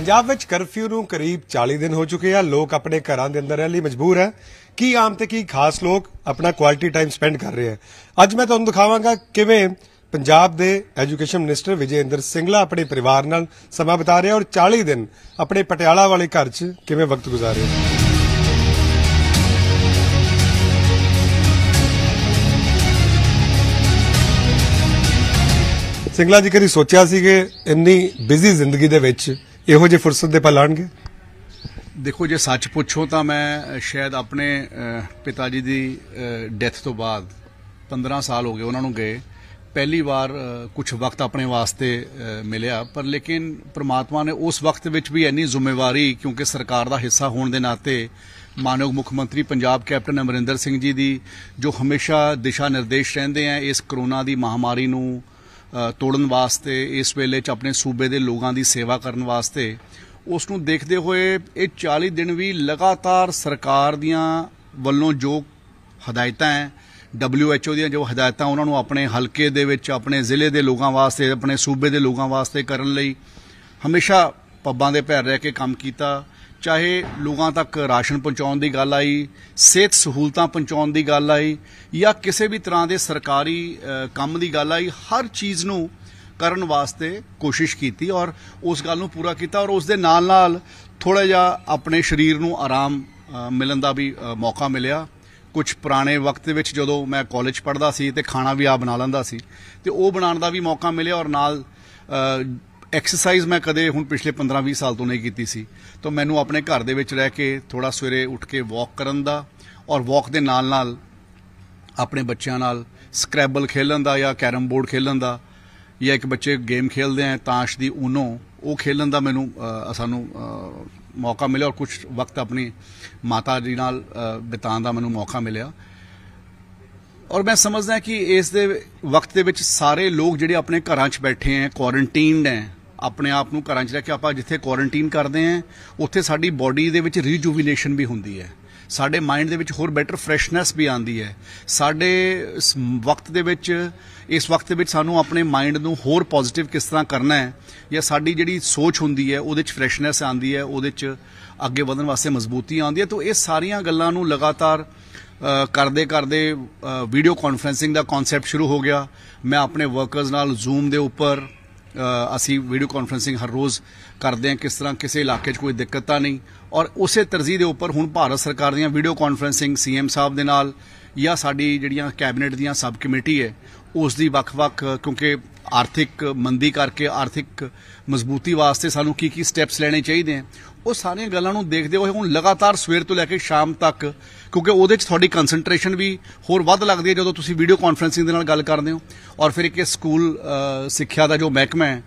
ਪੰਜਾਬ ਵਿੱਚ ਕਰਫਿਊ ਨੂੰ ਕਰੀਬ 40 ਦਿਨ ਹੋ ਚੁੱਕੇ ਆ ਲੋਕ ਆਪਣੇ ਘਰਾਂ ਦੇ ਅੰਦਰ ਰਹਿਣ ਲਈ ਮਜਬੂਰ ਹੈ ਕੀ ਆਮ ਤੇ ਕੀ ਖਾਸ ਲੋਕ ਆਪਣਾ ਕੁਆਲਿਟੀ ਟਾਈਮ ਸਪੈਂਡ ਕਰ ਰਹੇ ਆ ਅੱਜ ਮੈਂ ਤੁਹਾਨੂੰ ਦਿਖਾਵਾਂਗਾ ਕਿਵੇਂ ਪੰਜਾਬ ਦੇ ਐਜੂਕੇਸ਼ਨ ਮਿਨਿਸਟਰ ਵਿਜੇਂਦਰ ਸਿੰਘਲਾ ਆਪਣੇ ਪਰਿਵਾਰ ਨਾਲ ਸਮਾਂ ਬਿਤਾ ਰਹੇ ਔਰ 40 ਦਿਨ ਆਪਣੇ ਪਟਿਆਲਾ ਵਾਲੇ ਘਰ 'ਚ ਕਿਵੇਂ ਵਕਤ ਗੁਜ਼ਾਰੇ ਸਿੰਘਲਾ ਜੀ ਕਦੀ ਸੋਚਿਆ ਸੀ ਕਿ ਇੰਨੀ ਬਿਜ਼ੀ ਜ਼ਿੰਦਗੀ ਦੇ ਵਿੱਚ ਇਹੋ ਜਿਹੇ ਫੁਰਸਤ ਦੇ ਪਲ ਆਣਗੇ ਦੇਖੋ ਜੇ ਸੱਚ ਪੁੱਛੋ ਤਾਂ ਮੈਂ ਸ਼ਾਇਦ ਆਪਣੇ ਪਿਤਾ ਜੀ ਦੀ ਡੈਥ ਤੋਂ ਬਾਅਦ 15 ਸਾਲ ਹੋ ਗਏ ਉਹਨਾਂ ਨੂੰ ਗਏ ਪਹਿਲੀ ਵਾਰ ਕੁਝ ਵਕਤ ਆਪਣੇ ਵਾਸਤੇ ਮਿਲਿਆ ਪਰ ਲੇਕਿਨ ਪ੍ਰਮਾਤਮਾ ਨੇ ਉਸ ਵਕਤ ਵਿੱਚ ਵੀ ਇੰਨੀ ਜ਼ਿੰਮੇਵਾਰੀ ਕਿਉਂਕਿ ਸਰਕਾਰ ਦਾ ਹਿੱਸਾ ਹੋਣ ਦੇ ਨਾਤੇ ਮਾਨਯੋਗ ਮੁੱਖ ਮੰਤਰੀ ਪੰਜਾਬ ਕੈਪਟਨ ਅਮਰਿੰਦਰ ਸਿੰਘ ਜੀ ਦੀ ਜੋ ਹਮੇਸ਼ਾ ਦਿਸ਼ਾ ਨਿਰਦੇਸ਼ ਰਹਿੰਦੇ ਆ ਇਸ ਕਰੋਨਾ ਦੀ ਮਹਾਮਾਰੀ ਨੂੰ ਤੋੜਨ ਵਾਸਤੇ ਇਸ ਵੇਲੇ ਚ ਆਪਣੇ ਸੂਬੇ ਦੇ ਲੋਕਾਂ ਦੀ ਸੇਵਾ ਕਰਨ ਵਾਸਤੇ ਉਸ ਨੂੰ ਦੇਖਦੇ ਹੋਏ ਇਹ 40 ਦਿਨ ਵੀ ਲਗਾਤਾਰ ਸਰਕਾਰ ਦੀਆਂ ਵੱਲੋਂ ਜੋ ਹਦਾਇਤਾਂ ਹੈ WHO ਦੀਆਂ ਜੋ ਹਦਾਇਤਾਂ ਉਹਨਾਂ ਨੂੰ ਆਪਣੇ ਹਲਕੇ ਦੇ ਵਿੱਚ ਆਪਣੇ ਜ਼ਿਲ੍ਹੇ ਦੇ ਲੋਕਾਂ ਵਾਸਤੇ ਆਪਣੇ ਸੂਬੇ ਦੇ ਲੋਕਾਂ ਵਾਸਤੇ ਕਰਨ ਲਈ ਹਮੇਸ਼ਾ ਪੱਬਾਂ ਦੇ ਪੈਰ ਰਹਿ ਕੇ ਕੰਮ ਕੀਤਾ ਚਾਹੇ ਲੋਕਾਂ ਤੱਕ ਰਾਸ਼ਨ ਪਹੁੰਚਾਉਣ ਦੀ ਗੱਲ ਆਈ ਸਿਹਤ ਸਹੂਲਤਾਂ ਪਹੁੰਚਾਉਣ ਦੀ ਗੱਲ ਆਈ ਜਾਂ ਕਿਸੇ ਵੀ ਤਰ੍ਹਾਂ ਦੇ ਸਰਕਾਰੀ ਕੰਮ ਦੀ ਗੱਲ ਆਈ ਹਰ ਚੀਜ਼ ਨੂੰ ਕਰਨ ਵਾਸਤੇ ਕੋਸ਼ਿਸ਼ ਕੀਤੀ ਔਰ ਉਸ ਗੱਲ ਨੂੰ ਪੂਰਾ ਕੀਤਾ ਔਰ ਉਸ ਦੇ ਨਾਲ ਨਾਲ ਥੋੜਾ ਜਿਹਾ ਆਪਣੇ ਸਰੀਰ ਨੂੰ ਆਰਾਮ ਮਿਲਣ ਦਾ ਵੀ ਮੌਕਾ ਮਿਲਿਆ ਕੁਝ ਪੁਰਾਣੇ ਵਕਤ ਦੇ ਵਿੱਚ ਜਦੋਂ ਮੈਂ ਕਾਲਜ ਪੜ੍ਹਦਾ ਸੀ ਤੇ ਖਾਣਾ ਵੀ ਆ ਬਣਾ ਲੈਂਦਾ ਸੀ ਤੇ ਉਹ ਬਣਾਉਣ ਦਾ ਵੀ ਮੌਕਾ ਮਿਲਿਆ ਔਰ ਨਾਲ ਐਕਸਰਸਾਈਜ਼ ਮੈਂ ਕਦੇ ਹੁਣ ਪਿਛਲੇ 15-20 ਸਾਲ ਤੋਂ ਨਹੀਂ ਕੀਤੀ ਸੀ ਤਾਂ ਮੈਨੂੰ ਆਪਣੇ ਘਰ ਦੇ ਵਿੱਚ ਰਹਿ ਕੇ ਥੋੜਾ ਸਵੇਰੇ ਉੱਠ ਕੇ ਵਾਕ ਕਰਨ ਦਾ ਔਰ ਵਾਕ ਦੇ ਨਾਲ-ਨਾਲ ਆਪਣੇ ਬੱਚਿਆਂ ਨਾਲ ਸਕ੍ਰੈਬਲ ਖੇਲਣ ਦਾ ਜਾਂ ਕੈਰਮ ਬੋਰਡ ਖੇਲਣ ਦਾ ਜਾਂ ਇੱਕ ਬੱਚੇ ਗੇਮ ਖੇਲਦੇ ਆ ਤਾਸ਼ ਦੀ ਉਨੋ ਉਹ ਖੇਲਣ ਦਾ ਮੈਨੂੰ ਸਾਨੂੰ ਮੌਕਾ ਮਿਲਿਆ ਔਰ ਕੁਝ ਵਕਤ ਆਪਣੀ ਮਾਤਾ ਜੀ ਨਾਲ ਬਿਤਾਉਣ ਦਾ ਮੈਨੂੰ ਮੌਕਾ ਮਿਲਿਆ ਔਰ ਮੈਂ ਸਮਝਦਾ ਕਿ ਇਸ ਦੇ ਵਕਤ ਦੇ ਵਿੱਚ ਸਾਰੇ ਲੋਕ ਜਿਹੜੇ ਆਪਣੇ ਘਰਾਂ 'ਚ ਬੈਠੇ ਆ ਕੁਆਰੰਟਾਈਨਡ ਆ ਆਪਣੇ ਆਪ ਨੂੰ ਘਰਾਂ 'ਚ ਰੱਖ ਕੇ ਆਪਾਂ ਜਿੱਥੇ ਕੁਆਰੰਟਾਈਨ ਕਰਦੇ ਆਂ ਉੱਥੇ ਸਾਡੀ ਬੋਡੀ ਦੇ ਵਿੱਚ ਰੀਜੂਵੀਨੇਸ਼ਨ ਵੀ ਹੁੰਦੀ ਹੈ ਸਾਡੇ ਮਾਈਂਡ ਦੇ ਵਿੱਚ ਹੋਰ ਬੈਟਰ ਫਰੈਸ਼ਨੈਸ ਵੀ ਆਂਦੀ ਹੈ ਸਾਡੇ ਵਕਤ ਦੇ ਵਿੱਚ ਇਸ ਵਕਤ ਦੇ ਵਿੱਚ ਸਾਨੂੰ ਆਪਣੇ ਮਾਈਂਡ ਨੂੰ ਹੋਰ ਪੋਜ਼ਿਟਿਵ ਕਿਸ ਤਰ੍ਹਾਂ ਕਰਨਾ ਹੈ ਜਾਂ ਸਾਡੀ ਜਿਹੜੀ ਸੋਚ ਹੁੰਦੀ ਹੈ ਉਹਦੇ 'ਚ ਫਰੈਸ਼ਨੈਸ ਆਂਦੀ ਹੈ ਉਹਦੇ 'ਚ ਅੱਗੇ ਵਧਣ ਵਾਸਤੇ ਮਜ਼ਬੂਤੀ ਆਂਦੀ ਹੈ ਤਾਂ ਇਹ ਸਾਰੀਆਂ ਗੱਲਾਂ ਨੂੰ ਲਗਾਤਾਰ ਕਰਦੇ ਕਰਦੇ ਵੀਡੀਓ ਕਾਨਫਰੈਂਸਿੰਗ ਦਾ ਕਨਸੈਪਟ ਸ਼ੁਰੂ ਹੋ ਗਿਆ ਮੈਂ ਆਪਣੇ ਵਰਕਰਸ ਨਾਲ ਜ਼ੂਮ ਦੇ ਉੱਪਰ ਅਸੀਂ ਵੀਡੀਓ ਕਾਨਫਰੈਂਸਿੰਗ ਹਰ ਰੋਜ਼ ਕਰਦੇ ਹਾਂ ਕਿਸ ਤਰ੍ਹਾਂ ਕਿਸੇ ਇਲਾਕੇ 'ਚ ਕੋਈ ਦਿੱਕਤ ਤਾਂ ਨਹੀਂ ਔਰ ਉਸੇ ਤਰਜ਼ੀ ਦੇ ਉੱਪਰ ਹੁਣ ਭਾਰਤ ਸਰਕਾਰ ਦੀਆਂ ਵੀਡੀਓ ਕਾਨਫਰੈਂਸਿੰਗ ਸੀਐਮ ਸਾਹਿਬ ਦੇ ਨਾਲ ਜਾਂ ਸਾਡੀ ਜਿਹੜੀਆਂ ਕੈਬਨਿਟ ਦੀਆਂ ਸਬ ਕਮੇਟੀ ਹੈ ਉਸ ਦੀ ਵੱਖ-ਵੱਖ ਕਿਉਂਕਿ ਆਰਥਿਕ ਮੰਦੀ ਕਰਕੇ ਆਰਥਿਕ ਮਜ਼ਬੂਤੀ ਵਾਸਤੇ ਸਾਨੂੰ ਕੀ ਕੀ ਸਟੈਪਸ ਲੈਣੇ ਚਾਹੀਦੇ ਆ ਉਹ ਸਾਰੀਆਂ ਗੱਲਾਂ ਨੂੰ ਦੇਖਦੇ ਹੋਏ ਹੁਣ ਲਗਾਤਾਰ ਸਵੇਰ ਤੋਂ ਲੈ ਕੇ ਸ਼ਾਮ ਤੱਕ ਕਿਉਂਕਿ ਉਹਦੇ 'ਚ ਤੁਹਾਡੀ ਕਨਸੈਂਟਰੇਸ਼ਨ ਵੀ ਹੋਰ ਵੱਧ ਲੱਗਦੀ ਹੈ ਜਦੋਂ ਤੁਸੀਂ ਵੀਡੀਓ ਕਾਨਫਰੈਂਸਿੰਗ ਦੇ ਨਾਲ ਗੱਲ ਕਰਦੇ ਹੋ ਔਰ ਫਿਰ ਇੱਕ ਸਕੂਲ ਸਿੱਖਿਆ ਦਾ ਜੋ ਮਹਿਕਮਾ ਹੈ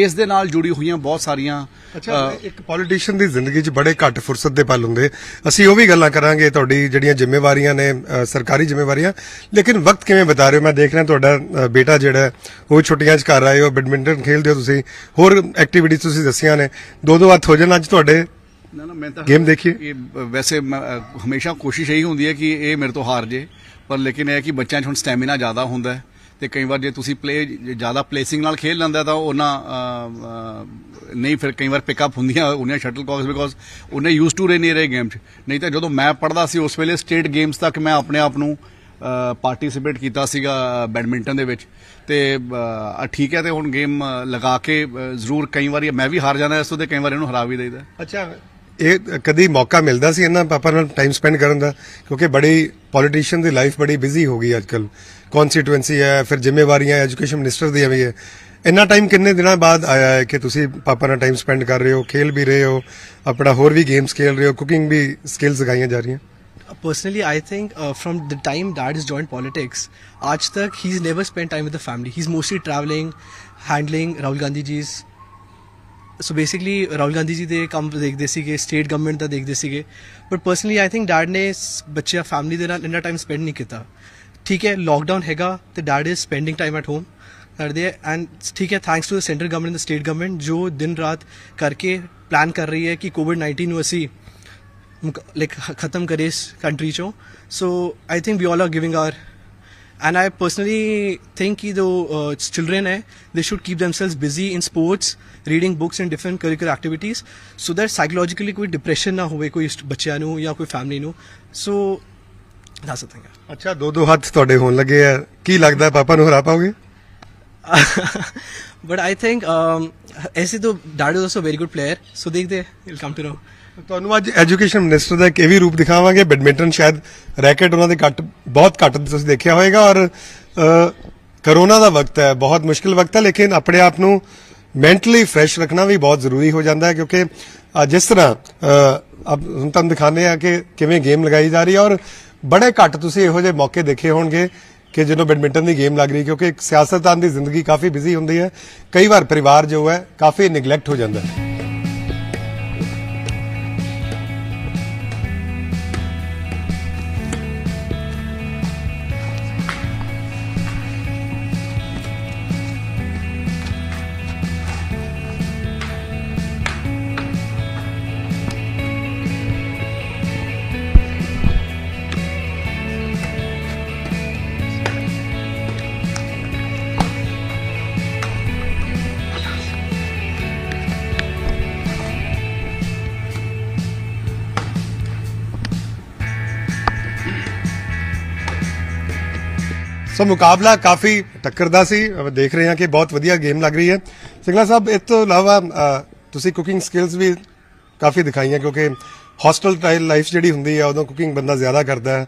ਇਸ ਦੇ ਨਾਲ ਜੁੜੀ ਹੋਈਆਂ ਬਹੁਤ ਸਾਰੀਆਂ ਅੱਛਾ ਇੱਕ ਪੋਲੀਟੀਸ਼ੀਅਨ ਦੀ ਜ਼ਿੰਦਗੀ 'ਚ ਬੜੇ ਘੱਟ ਫੁਰਸਤ ਦੇ ਪਲ ਹੁੰਦੇ ਅਸੀਂ ਉਹ ਵੀ ਗੱਲਾਂ ਕਰਾਂਗੇ ਤੁਹਾਡੀ ਜਿਹੜੀਆਂ ਜ਼ਿੰਮੇਵਾਰੀਆਂ ਨੇ ਸਰਕਾਰੀ ਜ਼ਿੰਮੇਵਾਰੀਆਂ ਲੇਕਿਨ ਵਕਤ ਕਿਵੇਂ ਬਤਾ ਰਹੇ ਹੋ ਮੈਂ ਦੇਖ ਰਿਹਾ ਤੁਹਾਡਾ ਬੇਟਾ ਜਿਹੜਾ ਉਹ ਛੁੱਟੀਆਂ 'ਚ ਕਰ ਆਏ ਹੋ ਬੈਡਮਿੰਟਨ ਖੇਡਦੇ ਹੋ ਤੁਸੀਂ ਹੋਰ ਐਕਟੀਵਿਟੀਜ਼ ਤੁਸੀਂ ਦੱਸੀਆਂ ਨੇ ਦੋ ਦੋ ਵਾਰ ਹੋ ਅੱਜ ਤੁਹਾਡੇ ਨਾ ਨਾ ਮੈਂ ਤਾਂ ਗੇਮ ਦੇਖੀਏ ਇਹ ਵੈਸੇ ਹਮੇਸ਼ਾ ਕੋਸ਼ਿਸ਼ ਇਹੀ ਹੁੰਦੀ ਹੈ ਕਿ ਇਹ ਮੇਰੇ ਤੋਂ ਹਾਰ ਜੇ ਪਰ ਲੇਕਿਨ ਇਹ ਹੈ ਕਿ ਬੱਚਿਆਂ 'ਚ ਹੁਣ ਸਟੈਮਿਨਾ ਜ਼ਿਆਦਾ ਹੁੰਦਾ ਹੈ ਤੇ ਕਈ ਵਾਰ ਜੇ ਤੁਸੀਂ ਪਲੇ ਜ਼ਿਆਦਾ ਪਲੇਸਿੰਗ ਨਾਲ ਖੇਡ ਲੈਂਦਾ ਤਾਂ ਉਹਨਾਂ ਨਹੀਂ ਫਿਰ ਕਈ ਵਾਰ ਪਿਕਅਪ ਹੁੰਦੀਆਂ ਉਹਨਾਂ ਸ਼ਟਲ ਕਾਕਸ ਬਿਕੋਜ਼ ਉਹਨੇ ਯੂਜ਼ ਟੂ ਰੇ ਨਹੀਂ ਰਹੇ ਗੇਮ 'ਚ ਨਹੀਂ ਤਾਂ ਜਦੋਂ ਮੈਂ ਪੜਦਾ ਸੀ ਉਸ ਵੇਲੇ ਸਟੇਟ ਗੇਮਸ ਤੱਕ ਮੈਂ ਆਪਣੇ ਆਪ ਨੂੰ ਪਾਰਟਿਸਿਪੇਟ ਕੀਤਾ ਸੀਗਾ ਬੈਡਮਿੰਟਨ ਦੇ ਵਿੱਚ ਤੇ ਠੀਕ ਹੈ ਤੇ ਹੁਣ ਗੇਮ ਲਗਾ ਕੇ ਜ਼ਰੂਰ ਕਈ ਵਾਰੀ ਮੈਂ ਵੀ ਹਾਰ ਜਾਂਦਾ ਇਸ ਤੋਂ ਤੇ ਕਈ ਵਾਰ ਇਹਨੂੰ ਹਰਾ ਵੀ ਦੇਈਦਾ ਅੱਛਾ ਇਹ ਕਦੀ ਮੌਕਾ ਮਿਲਦਾ ਸੀ ਇਹਨਾਂ ਪਾਪਾ ਨਾਲ ਟਾਈਮ ਸਪੈਂਡ ਕਰਨ ਦਾ ਕਿਉਂਕਿ ਬੜੀ ਪੋਲੀਟੀਸ਼ੀਅਨ ਦੀ ਲਾਈਫ ਬੜੀ ਬਿਜ਼ੀ ਹੋ ਗਈ ਅੱਜਕੱਲ ਕਨਸਟੀਟੂਐਂਸੀ ਹੈ ਫਿਰ ਜ਼ਿੰਮੇਵਾਰੀਆਂ ਐਜੂਕੇਸ਼ਨ ਮਿਨਿਸਟਰ ਦੀਆਂ ਵੀ ਹੈ ਇੰਨਾ ਟਾਈਮ ਕਿੰਨੇ ਦਿਨਾਂ ਬਾਅਦ ਆਇਆ ਹੈ ਕਿ ਤੁਸੀਂ ਪਾਪਾ ਨਾਲ ਟਾਈਮ ਸਪੈਂਡ ਕਰ ਰਹੇ ਹੋ ਖੇਲ ਵੀ ਰਹੇ ਹੋ ਆਪਣਾ ਹੋਰ ਵੀ ਗੇਮਸ ਖੇਲ ਰਹੇ ਹੋ ਕੁਕਿੰਗ ਵੀ ਸਕਿੱਲਸ ਸਿਖਾਈਆਂ ਜਾ ਰਹੀਆਂ personally i think uh, from the time dad has joined politics aaj tak he's never spent time with the family he's mostly traveling handling rahul gandhi ji's so basically Rahul Gandhi ji ਦੇ ਕੰਮ ਦੇਖਦੇ ਸੀਗੇ state government ਦਾ ਦੇਖਦੇ ਸੀਗੇ but personally I think dad ਨੇ ਬੱਚਿਆਂ family ਦੇ ਨਾਲ ਇੰਨਾ ਟਾਈਮ ਸਪੈਂਡ ਨਹੀਂ ਕੀਤਾ ठीक है लॉकडाउन हैगा तो dad is spending time at home कर दिए एंड ठीक है thanks to the central government the state government जो दिन रात करके प्लान कर रही है कि कोविड नाइन्टीन वैसी लाइक ख़त्म करे इस कंट्री चो so I think we all are giving our and I personally think कि जो चिल्ड्रेन है they should keep themselves busy in sports reading books and different curricular activities so that psychologically कोई depression ना हो कोई बच्चों या कोई फैमिली नो सो ਦੱਸ ਦਿੰਗਾ ਅੱਛਾ ਦੋ ਦੋ ਹੱਥ ਤੁਹਾਡੇ ਹੋਣ ਲੱਗੇ ਆ ਕੀ ਲੱਗਦਾ ਪਾਪਾ ਨੂੰ ਹਰਾ ਪਾਓਗੇ ਬਟ ਆਈ ਥਿੰਕ ਐਸੀ ਤੋਂ ਡਾਡੂ also very good player so ਦੇਖਦੇ ਵਿਲ ਕਮ ਟੂ ਨੋ ਤੁਹਾਨੂੰ ਅੱਜ ਐਜੂਕੇਸ਼ਨ ਮਿਨਿਸਟਰ ਦਾ ਇੱਕ ਇਹ ਵੀ ਰੂਪ ਦਿਖਾਵਾਂਗੇ ਬੈਡਮਿੰਟਨ ਸ਼ਾਇਦ ਰੈਕਟ ਉਹਨਾਂ ਦੇ ਘੱਟ ਬਹੁਤ ਘੱਟ ਤੁਸੀਂ ਦੇਖਿਆ ਹੋਵੇਗਾ ਔਰ ਕਰੋਨਾ ਦਾ ਵਕਤ ਹੈ ਬਹੁਤ ਮੁਸ਼ਕਿਲ ਵਕਤ ਹੈ ਲੇਕਿਨ ਆਪਣੇ ਆਪ ਨੂੰ ਮੈਂਟਲੀ ਫਰੈਸ਼ ਰੱਖਣਾ ਵੀ ਬਹੁਤ ਜ਼ਰੂਰੀ ਹੋ ਜਾਂਦਾ ਹੈ ਕਿਉਂਕਿ ਜਿਸ ਤਰ੍ਹਾਂ ਅਬ ਹੁਣ ਤੁਹਾਨੂੰ ਦਿਖਾਣੇ ਆ ਕਿ ਕਿਵੇਂ ਗੇਮ ਲਗਾਈ ਜਾ ਰਹੀ ਹੈ ਔਰ ਬੜੇ ਘੱਟ ਤੁਸੀਂ ਇਹੋ ਜਿਹੇ ਮੌਕੇ ਦੇਖੇ ਹੋਣਗੇ ਕਿ ਜਦੋਂ ਬੈਡਮਿੰਟਨ ਦੀ ਗੇਮ ਲੱਗ ਰਹੀ ਕਿਉਂਕਿ ਇੱਕ ਸਿਆਸਤਦਾਨ ਦੀ ਜ਼ਿੰਦਗੀ ਕਾਫੀ ਬਿਜ਼ੀ ਹੁੰਦੀ ਹੈ ਕਈ ਵਾਰ ਪਰਿਵਾਰ ਜੋ ਹੈ ਕਾਫੀ ਨੈਗਲੈਕਟ ਹੋ ਜਾਂਦਾ ਹੈ ਸੋ ਮੁਕਾਬਲਾ ਕਾਫੀ ਟੱਕਰ ਦਾ ਸੀ ਦੇਖ ਰਹੇ ਹਾਂ ਕਿ ਬਹੁਤ ਵਧੀਆ ਗੇਮ ਲੱਗ ਰਹੀ ਹੈ ਸਿੰਗਲਾ ਸਾਹਿਬ ਇਸ ਤੋਂ ਇਲਾਵਾ ਤੁਸੀਂ ਕੁਕਿੰਗ ਸਕਿਲਸ ਵੀ ਕਾਫੀ ਦਿਖਾਈਆਂ ਕਿਉਂਕਿ ਹੌਸਟਲ ਟਾਈਲ ਲਾਈਫ ਜਿਹੜੀ ਹੁੰਦੀ ਹੈ ਉਦੋਂ ਕੁਕਿੰਗ ਬੰਦਾ ਜ਼ਿਆਦਾ ਕਰਦਾ ਹੈ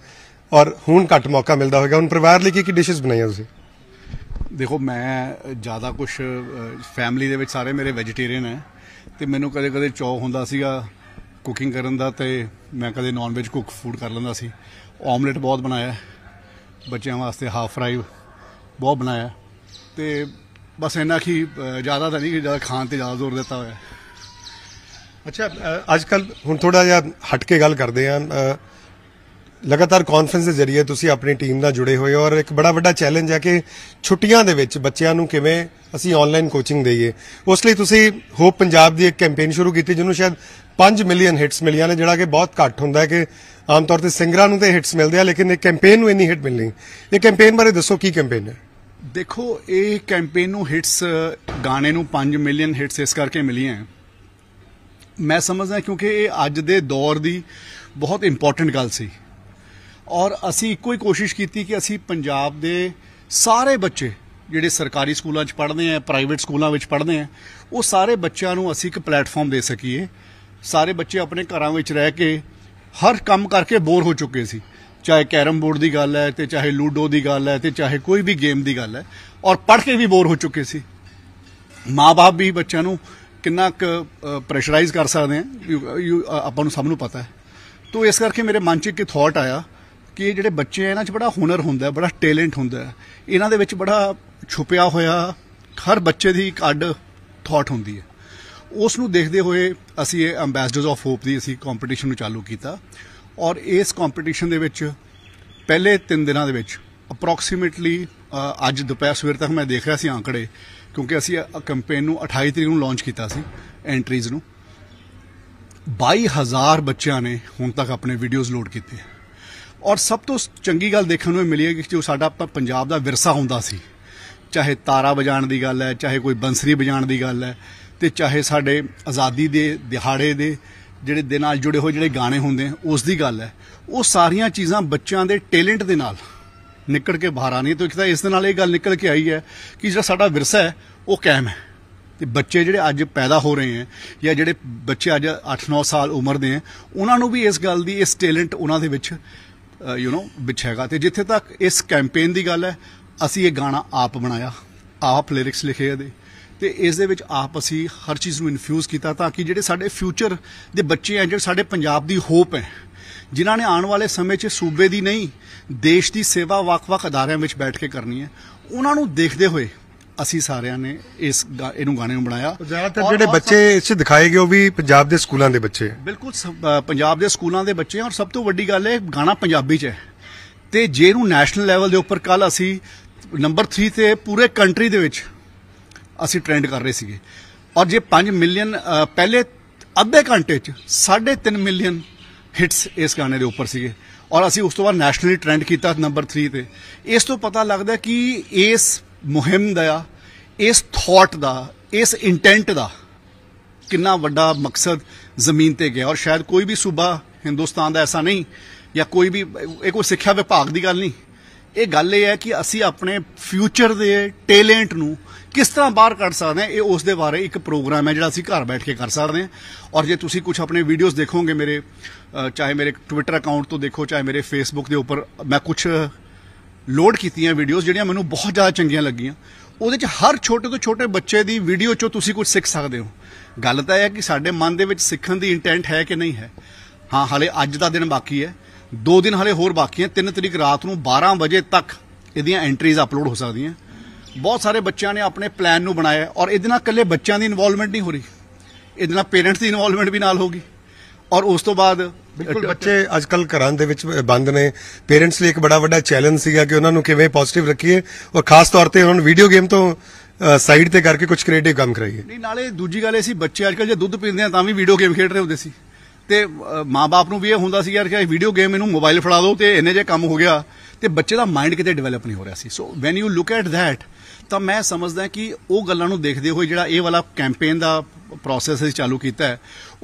ਔਰ ਹੁਣ ਘੱਟ ਮੌਕਾ ਮਿਲਦਾ ਹੋਵੇਗਾ ਹੁਣ ਪਰਿਵਾਰ ਲਈ ਕੀ ਕੀ ਡਿਸ਼ਸ ਬਣਾਈਆਂ ਤੁਸੀਂ ਦੇਖੋ ਮੈਂ ਜ਼ਿਆਦਾ ਕੁਝ ਫੈਮਿਲੀ ਦੇ ਵਿੱਚ ਸਾਰੇ ਮੇਰੇ ਵੈਜੀਟੇਰੀਅਨ ਹੈ ਤੇ ਮੈਨੂੰ ਕਦੇ-ਕਦੇ ਚੌ ਹੁੰਦਾ ਸੀਗਾ ਕੁਕਿੰਗ ਕਰਨ ਦਾ ਤੇ ਮੈਂ ਕਦੇ ਨਾਨ-ਵੈਜ ਕੁੱਕ ਫੂਡ ਕਰ ਲੈਂਦਾ ਸੀ ਆਮਲੇਟ ਬਹੁਤ ਬਣਾਇਆ ਬੱਚਿਆਂ ਵਾਸਤੇ ਹਾਫ ਫਰਾਈ ਬਹੁਤ ਬਣਾਇਆ ਤੇ ਬਸ ਇੰਨਾ ਕੀ ਜ਼ਿਆਦਾ ਤਾਂ ਨਹੀਂ ਕਿ ਜ਼ਿਆਦਾ ਖਾਣ ਤੇ ਜ਼ਿਆਦਾ ਜ਼ੋਰ ਦਿੱਤਾ ਹੋਇਆ ਅੱਛਾ ਅੱਜ ਕੱਲ ਹੁਣ ਥੋੜਾ ਜਿਹਾ ਹਟ ਕੇ ਗੱਲ ਕਰਦੇ ਆਂ ਲਗਾਤਾਰ ਕਾਨਫਰੰਸ ਦੇ ਜ਼ਰੀਏ ਤੁਸੀਂ ਆਪਣੀ ਟੀਮ ਨਾਲ ਜੁੜੇ ਹੋਏ ਹੋ ਔਰ ਇੱਕ ਬੜਾ ਵੱਡਾ ਚੈਲੰਜ ਹੈ ਕਿ ਛੁੱਟੀਆਂ ਦੇ ਵਿੱਚ ਬੱਚਿਆਂ ਨੂੰ ਕਿਵੇਂ ਅਸੀਂ ਆਨਲਾਈਨ ਕੋਚਿੰਗ ਦੇਈਏ ਉਸ ਲਈ ਤੁਸੀਂ ਹੋਪ ਪੰਜਾਬ ਦੀ ਇੱਕ ਕੈਂਪੇਨ ਸ਼ੁਰੂ ਕੀਤੀ ਜਿਹਨੂੰ ਸ਼ਾਇਦ 5 ਮਿਲੀਅਨ ਹਿੱਟਸ ਮਿਲੀਆਂ ਨੇ ਜਿਹੜਾ ਕਿ ਬਹੁਤ ਘੱਟ ਹੁੰਦਾ ਹੈ ਕਿ ਆਮ ਤੌਰ ਤੇ ਸਿੰਗਰਾਂ ਨੂੰ ਤੇ ਹਿੱਟਸ ਮਿਲਦੇ ਆ ਲੇਕਿਨ ਇਹ ਕੈਂਪੇਨ ਨੂੰ ਇੰਨੀ ਹਿੱਟ ਮਿਲਣੀ ਇਹ ਕੈਂਪੇਨ ਬਾਰੇ ਦੱਸੋ ਕੀ ਕੈਂਪੇਨ ਹੈ ਦੇਖੋ ਇਹ ਕੈਂਪੇਨ ਨੂੰ ਹਿੱਟਸ ਗਾਣੇ ਨੂੰ 5 ਮਿਲੀਅਨ ਹਿੱਟਸ ਇਸ ਕਰਕੇ ਮਿਲੀਆਂ ਮੈਂ ਸਮਝਦਾ ਕਿਉਂਕਿ ਇਹ ਅੱਜ ਦੇ ਦੌਰ ਦੀ ਬਹੁਤ ਇੰਪੋਰਟੈਂਟ ਗੱਲ ਸੀ ਔਰ ਅਸੀਂ ਇੱਕੋ ਹੀ ਕੋਸ਼ਿਸ਼ ਕੀਤੀ ਕਿ ਅਸੀਂ ਪੰਜਾਬ ਦੇ ਸਾਰੇ ਬੱਚੇ ਜਿਹੜੇ ਸਰਕਾਰੀ ਸਕੂਲਾਂ 'ਚ ਪੜ੍ਹਦੇ ਆ ਪ੍ਰਾਈਵੇਟ ਸਕੂਲਾਂ ਵਿੱਚ ਪੜ੍ਹਦੇ ਆ ਉਹ ਸਾਰੇ ਬੱਚਿਆਂ ਨੂੰ ਅਸੀਂ ਇੱਕ ਪਲੇਟਫਾਰਮ ਦੇ ਸਕੀਏ ਸਾਰੇ ਬੱਚੇ ਆਪਣੇ ਘਰਾਂ ਵਿੱਚ ਰਹਿ ਕੇ ਹਰ ਕੰਮ ਕਰਕੇ ਬੋਰ ਹੋ ਚੁੱਕੇ ਸੀ ਚਾਹੇ ਕੈਰਮ ਬੋਰਡ ਦੀ ਗੱਲ ਹੈ ਤੇ ਚਾਹੇ ਲੂਡੋ ਦੀ ਗੱਲ ਹੈ ਤੇ ਚਾਹੇ ਕੋਈ ਵੀ ਗੇਮ ਦੀ ਗੱਲ ਹੈ ਔਰ ਪੜ੍ਹ ਕੇ ਵੀ ਬੋਰ ਹੋ ਚੁੱਕੇ ਸੀ ਮਾਪੇ ਵੀ ਬੱਚਿਆਂ ਨੂੰ ਕਿੰਨਾ ਕੁ ਪ੍ਰੈਸ਼ਰਾਈਜ਼ ਕਰ ਸਕਦੇ ਆ ਆਪਾਂ ਨੂੰ ਸਭ ਨੂੰ ਪਤਾ ਹੈ ਤੋਂ ਇਸ ਕਰਕੇ ਮੇਰੇ ਮਨ 'ਚ ਇੱਕ ਥਾਟ ਆਇਆ ਕਿ ਇਹ ਜਿਹੜੇ ਬੱਚੇ ਆ ਇਹਨਾਂ 'ਚ ਬੜਾ ਹੁਨਰ ਹੁੰਦਾ ਬੜਾ ਟੈਲੈਂਟ ਹੁੰਦਾ ਇਹਨਾਂ ਦੇ ਵਿੱਚ ਬੜਾ ਛੁਪਿਆ ਹੋਇਆ ਹਰ ਬੱਚੇ ਦੀ ਇੱਕ ਅੱਡ ਥਾਟ ਹੁੰਦੀ ਹੈ ਉਸ ਨੂੰ ਦੇਖਦੇ ਹੋਏ ਅਸੀਂ ਇਹ ਐਮਬੈਸਡਰਸ ਆਫ ਹੋਪ ਦੀ ਅਸੀਂ ਕੰਪੀਟੀਸ਼ਨ ਨੂੰ ਚਾਲੂ ਕੀਤਾ ਔਰ ਇਸ ਕੰਪੀਟੀਸ਼ਨ ਦੇ ਵਿੱਚ ਪਹਿਲੇ 3 ਦਿਨਾਂ ਦੇ ਵਿੱਚ ਅਪਰੋਕਸੀਮੇਟਲੀ ਅੱਜ ਦੁਪਹਿਰ ਸਵੇਰ ਤੱਕ ਮੈਂ ਦੇਖ ਰਿਹਾ ਸੀ ਅੰਕੜੇ ਕਿਉਂਕਿ ਅਸੀਂ ਕੈਂਪੇਨ ਨੂੰ 28 ਤਰੀਕ ਨੂੰ ਲਾਂਚ ਕੀਤਾ ਸੀ ਐਂਟਰੀਜ਼ ਨੂੰ 22000 ਬੱਚਿਆਂ ਨੇ ਹੁਣ ਤੱਕ ਆਪਣੇ ਵੀਡੀਓਜ਼ ਲੋਡ ਕੀਤੇ ਔਰ ਸਭ ਤੋਂ ਚੰਗੀ ਗੱਲ ਦੇਖਣ ਨੂੰ ਮਿਲੀ ਹੈ ਕਿ ਜੋ ਸਾਡਾ ਆਪਣਾ ਪੰਜਾਬ ਦਾ ਵਿਰਸਾ ਹੁੰਦਾ ਸੀ ਚਾਹੇ ਤਾਰਾ ਵਜਾਣ ਦੀ ਗੱਲ ਹੈ ਚਾਹੇ ਕੋਈ ਬੰਸਰੀ ਵਜਾਣ ਦੀ ਗੱਲ ਹੈ ਤੇ ਚਾਹੇ ਸਾਡੇ ਆਜ਼ਾਦੀ ਦੇ ਦਿਹਾੜੇ ਦੇ ਜਿਹੜੇ ਦੇ ਨਾਲ ਜੁੜੇ ਹੋਏ ਜਿਹੜੇ ਗਾਣੇ ਹੁੰਦੇ ਆ ਉਸ ਦੀ ਗੱਲ ਹੈ ਉਹ ਸਾਰੀਆਂ ਚੀਜ਼ਾਂ ਬੱਚਿਆਂ ਦੇ ਟੈਲੈਂਟ ਦੇ ਨਾਲ ਨਿਕਲ ਕੇ ਬਾਹਰ ਆਣੀ ਤੇ ਇੱਕ ਤਾਂ ਇਸ ਦੇ ਨਾਲ ਇਹ ਗੱਲ ਨਿਕਲ ਕੇ ਆਈ ਹੈ ਕਿ ਜਿਹੜਾ ਸਾਡਾ ਵਿਰਸਾ ਹੈ ਉਹ ਕਾਇਮ ਹੈ ਤੇ ਬੱਚੇ ਜਿਹੜੇ ਅੱਜ ਪੈਦਾ ਹੋ ਰਹੇ ਆ ਜਾਂ ਜਿਹੜੇ ਬੱਚੇ ਅੱਜ 8-9 ਸਾਲ ਉਮਰ ਦੇ ਆ ਉਹਨਾਂ ਨੂੰ ਵੀ ਇਸ ਗੱਲ ਦੀ ਇਸ ਟੈਲੈਂਟ ਉਹਨਾਂ ਦੇ ਵਿੱਚ ਯੂ نو ਵਿੱਚ ਹੈਗਾ ਤੇ ਜਿੱਥੇ ਤੱਕ ਇਸ ਕੈਂਪੇਨ ਦੀ ਗੱਲ ਹੈ ਅਸੀਂ ਇਹ ਗਾਣਾ ਆਪ ਬਣਾਇਆ ਆਪ ਲਿਰਿਕਸ ਲਿਖੇ ਇਹਦੇ ਤੇ ਇਸ ਦੇ ਵਿੱਚ ਆਪ ਅਸੀਂ ਹਰ ਚੀਜ਼ ਨੂੰ ਇਨਫਿਊਜ਼ ਕੀਤਾ ਤਾਂ ਕਿ ਜਿਹੜੇ ਸਾਡੇ ਫਿਊਚਰ ਦੇ ਬੱਚੇ ਆ ਜਿਹੜੇ ਸਾਡੇ ਪੰਜਾਬ ਦੀ ਹੋਪ ਹੈ ਜਿਨ੍ਹਾਂ ਨੇ ਆਉਣ ਵਾਲੇ ਸਮੇਂ 'ਚ ਸੂਬੇ ਦੀ ਨਹੀਂ ਦੇਸ਼ ਦੀ ਸੇਵਾ ਵੱਖ-ਵੱਖ ਅਦਾਰਿਆਂ ਵਿੱਚ ਬੈਠ ਕੇ ਕਰਨੀ ਹੈ ਉਹਨਾਂ ਨੂੰ ਦੇਖਦੇ ਹੋਏ ਅਸੀਂ ਸਾਰਿਆਂ ਨੇ ਇਸ ਇਹਨੂੰ ਗਾਣੇ ਨੂੰ ਬਣਾਇਆ ਜ਼ਿਆਦਾਤਰ ਜਿਹੜੇ ਬੱਚੇ ਇਸ ਵਿੱਚ ਦਿਖਾਏ ਗਏ ਉਹ ਵੀ ਪੰਜਾਬ ਦੇ ਸਕੂਲਾਂ ਦੇ ਬੱਚੇ ਬਿਲਕੁਲ ਪੰਜਾਬ ਦੇ ਸਕੂਲਾਂ ਦੇ ਬੱਚੇ ਆ ਔਰ ਸਭ ਤੋਂ ਵੱਡੀ ਗੱਲ ਇਹ ਗਾਣਾ ਪੰਜਾਬੀ 'ਚ ਹੈ ਤੇ ਜੇ ਨੂੰ ਨੈਸ਼ਨਲ ਲੈਵਲ ਦੇ ਉੱਪਰ ਕੱਲ ਅਸੀਂ ਨੰਬਰ 3 ਤੇ ਪੂਰੇ ਕੰਟਰੀ ਦੇ ਵਿੱਚ ਅਸੀਂ ਟ੍ਰੈਂਡ ਕਰ ਰਹੇ ਸੀਗੇ ਔਰ ਜੇ 5 ਮਿਲੀਅਨ ਪਹਿਲੇ ਅੱਧੇ ਘੰਟੇ 'ਚ 3.5 ਮਿਲੀਅਨ ਹਿਟਸ ਇਸ ਗਾਣੇ ਦੇ ਉੱਪਰ ਸੀਗੇ ਔਰ ਅਸੀਂ ਉਸ ਤੋਂ ਬਾਅਦ ਨੈਸ਼ਨਲੀ ਟ੍ਰੈਂਡ ਕੀਤਾ ਨੰਬਰ 3 ਤੇ ਇਸ ਤੋਂ ਪਤਾ ਲੱਗਦਾ ਕਿ ਇਸ ਮੁਹਿੰਮ ਦਾ ਇਸ ਥਾਟ ਦਾ ਇਸ ਇੰਟੈਂਟ ਦਾ ਕਿੰਨਾ ਵੱਡਾ ਮਕਸਦ ਜ਼ਮੀਨ ਤੇ ਗਿਆ ਔਰ ਸ਼ਾਇਦ ਕੋਈ ਵੀ ਸੂਬਾ ਹਿੰਦੁਸਤਾਨ ਦਾ ਐਸਾ ਨਹੀਂ ਜਾਂ ਕੋਈ ਵੀ ਇਹ ਕੋਈ ਸਿੱਖਿਆ ਵਿਭਾਗ ਦੀ ਗੱਲ ਨਹੀਂ ਇਹ ਗੱਲ ਇਹ ਹੈ ਕਿ ਅਸੀਂ ਆਪਣੇ ਫਿਊਚਰ ਦੇ ਟੈਲੈਂਟ ਨੂੰ ਕਿਸ ਤਰ੍ਹਾਂ ਬਾਹਰ ਕੱਢ ਸਕਦੇ ਹਾਂ ਇਹ ਉਸ ਦੇ ਬਾਰੇ ਇੱਕ ਪ੍ਰੋਗਰਾਮ ਹੈ ਜਿਹੜਾ ਅਸੀਂ ਘਰ ਬੈਠ ਕੇ ਕਰ ਸਕਦੇ ਹਾਂ ਔਰ ਜੇ ਤੁਸੀਂ ਕੁਝ ਆਪਣੇ ਵੀਡੀਓਜ਼ ਦੇਖੋਗੇ ਮੇਰੇ ਚਾਹੇ ਮੇਰੇ ਟਵਿੱਟਰ ਅਕਾਊਂਟ ਤੋਂ ਦੇਖੋ ਚਾਹੇ ਮੇਰੇ ਫੇਸਬੁੱਕ ਦੇ ਉੱਪਰ ਮੈਂ ਕੁਝ ਲੋਡ ਕੀਤੀਆਂ ਵੀਡੀਓਜ਼ ਜਿਹੜੀਆਂ ਮੈਨੂੰ ਬਹੁਤ ਜ਼ਿਆਦਾ ਚੰਗੀਆਂ ਲੱਗੀਆਂ ਉਹਦੇ 'ਚ ਹਰ ਛੋਟੇ ਤੋਂ ਛੋਟੇ ਬੱਚੇ ਦੀ ਵੀਡੀਓ 'ਚੋਂ ਤੁਸੀਂ ਕੁਝ ਸਿੱਖ ਸਕਦੇ ਹੋ ਗੱਲ ਤਾਂ ਇਹ ਹੈ ਕਿ ਸਾਡੇ ਮਨ ਦੇ ਵਿੱਚ ਸਿੱਖਣ ਦੀ ਇੰਟੈਂਟ ਹੈ ਕਿ ਨਹੀਂ ਹੈ ਹਾਂ ਹਾਲੇ ਅੱਜ ਦਾ ਦਿਨ ਬਾਕੀ ਹੈ ਦੋ ਦਿਨ ਹਾਲੇ ਹੋਰ ਬਾਕੀ ਹੈ 3 ਤਰੀਕ ਰਾਤ ਨੂੰ 12 ਵਜੇ ਤੱਕ ਇਹਦੀਆਂ ਐਂਟਰੀਜ਼ ਅਪਲੋਡ ਹੋ ਸਕਦੀਆਂ ਬਹੁਤ ਸਾਰੇ ਬੱਚਿਆਂ ਨੇ ਆਪਣੇ ਪਲਾਨ ਨੂੰ ਬਣਾਇਆ ਔਰ ਇਹਦੇ ਨਾਲ ਇਕੱਲੇ ਬੱਚਿਆਂ ਦੀ ਇਨਵੋਲਵਮੈਂਟ ਨਹੀਂ ਹੋ ਰਹੀ ਇਹਦੇ ਨਾਲ ਪੇਰੈਂਟਸ ਦੀ ਇਨਵੋਲਵਮੈਂਟ ਵੀ ਨਾਲ ਹੋਗੀ ਔਰ ਉਸ ਤੋਂ ਬਾਅਦ ਬਿਲਕੁਲ ਬੱਚੇ ਅੱਜ ਕੱਲ ਘਰਾਂ ਦੇ ਵਿੱਚ ਬੰਦ ਨੇ ਪੇਰੈਂਟਸ ਲਈ ਇੱਕ ਬੜਾ ਵੱਡਾ ਚੈਲੰਜ ਸੀਗਾ ਕਿ ਉਹਨਾਂ ਨੂੰ ਕਿਵੇਂ ਪੋਜ਼ਿਟਿਵ ਰੱਖੀਏ ਔਰ ਖਾਸ ਤੌਰ ਤੇ ਉਹਨਾਂ ਨੂੰ ਵੀਡੀਓ ਗੇਮ ਤੋਂ ਸਾਈਡ ਤੇ ਕਰਕੇ ਕੁਝ ਕ੍ਰੀਏਟਿਵ ਕੰਮ ਕਰਾਈਏ ਨਹੀਂ ਨਾਲੇ ਦੂਜੀ ਗੱਲ ਇਹ ਸੀ ਬੱਚੇ ਅੱਜ ਕੱਲ ਜੇ ਦੁੱਧ ਪੀਂਦੇ ਆ ਤਾਂ ਵੀ ਵੀਡੀਓ ਗੇਮ ਖੇਡ ਰਹੇ ਹੁੰਦੇ ਸੀ ਤੇ ਮਾਪੇ ਨੂੰ ਵੀ ਇਹ ਹੁੰਦਾ ਸੀ ਯਾਰ ਕਿ ਵੀਡੀਓ ਗੇਮ ਇਹਨੂੰ ਮੋਬਾਈਲ ਫੜਾ ਦਿਓ ਤੇ ਇਹਨੇ ਜੇ ਕੰਮ ਹੋ ਗਿਆ ਤੇ ਬੱਚੇ ਦਾ ਮਾਈਂਡ ਕਿਤੇ ਡਿਵੈਲਪ ਨਹੀਂ ਹੋ ਰਿਹਾ ਸੀ so when you look at that ਤਾਂ ਮੈਂ ਸਮਝਦਾ ਕਿ ਉਹ ਗੱਲਾਂ ਨੂੰ ਦੇਖਦੇ ਹੋਏ ਜਿਹੜਾ ਇਹ ਵਾਲਾ ਕੈਂਪੇਨ ਦਾ ਪ੍ਰੋਸੈਸ ਅਸੀਂ ਚਾਲੂ ਕੀਤਾ ਹੈ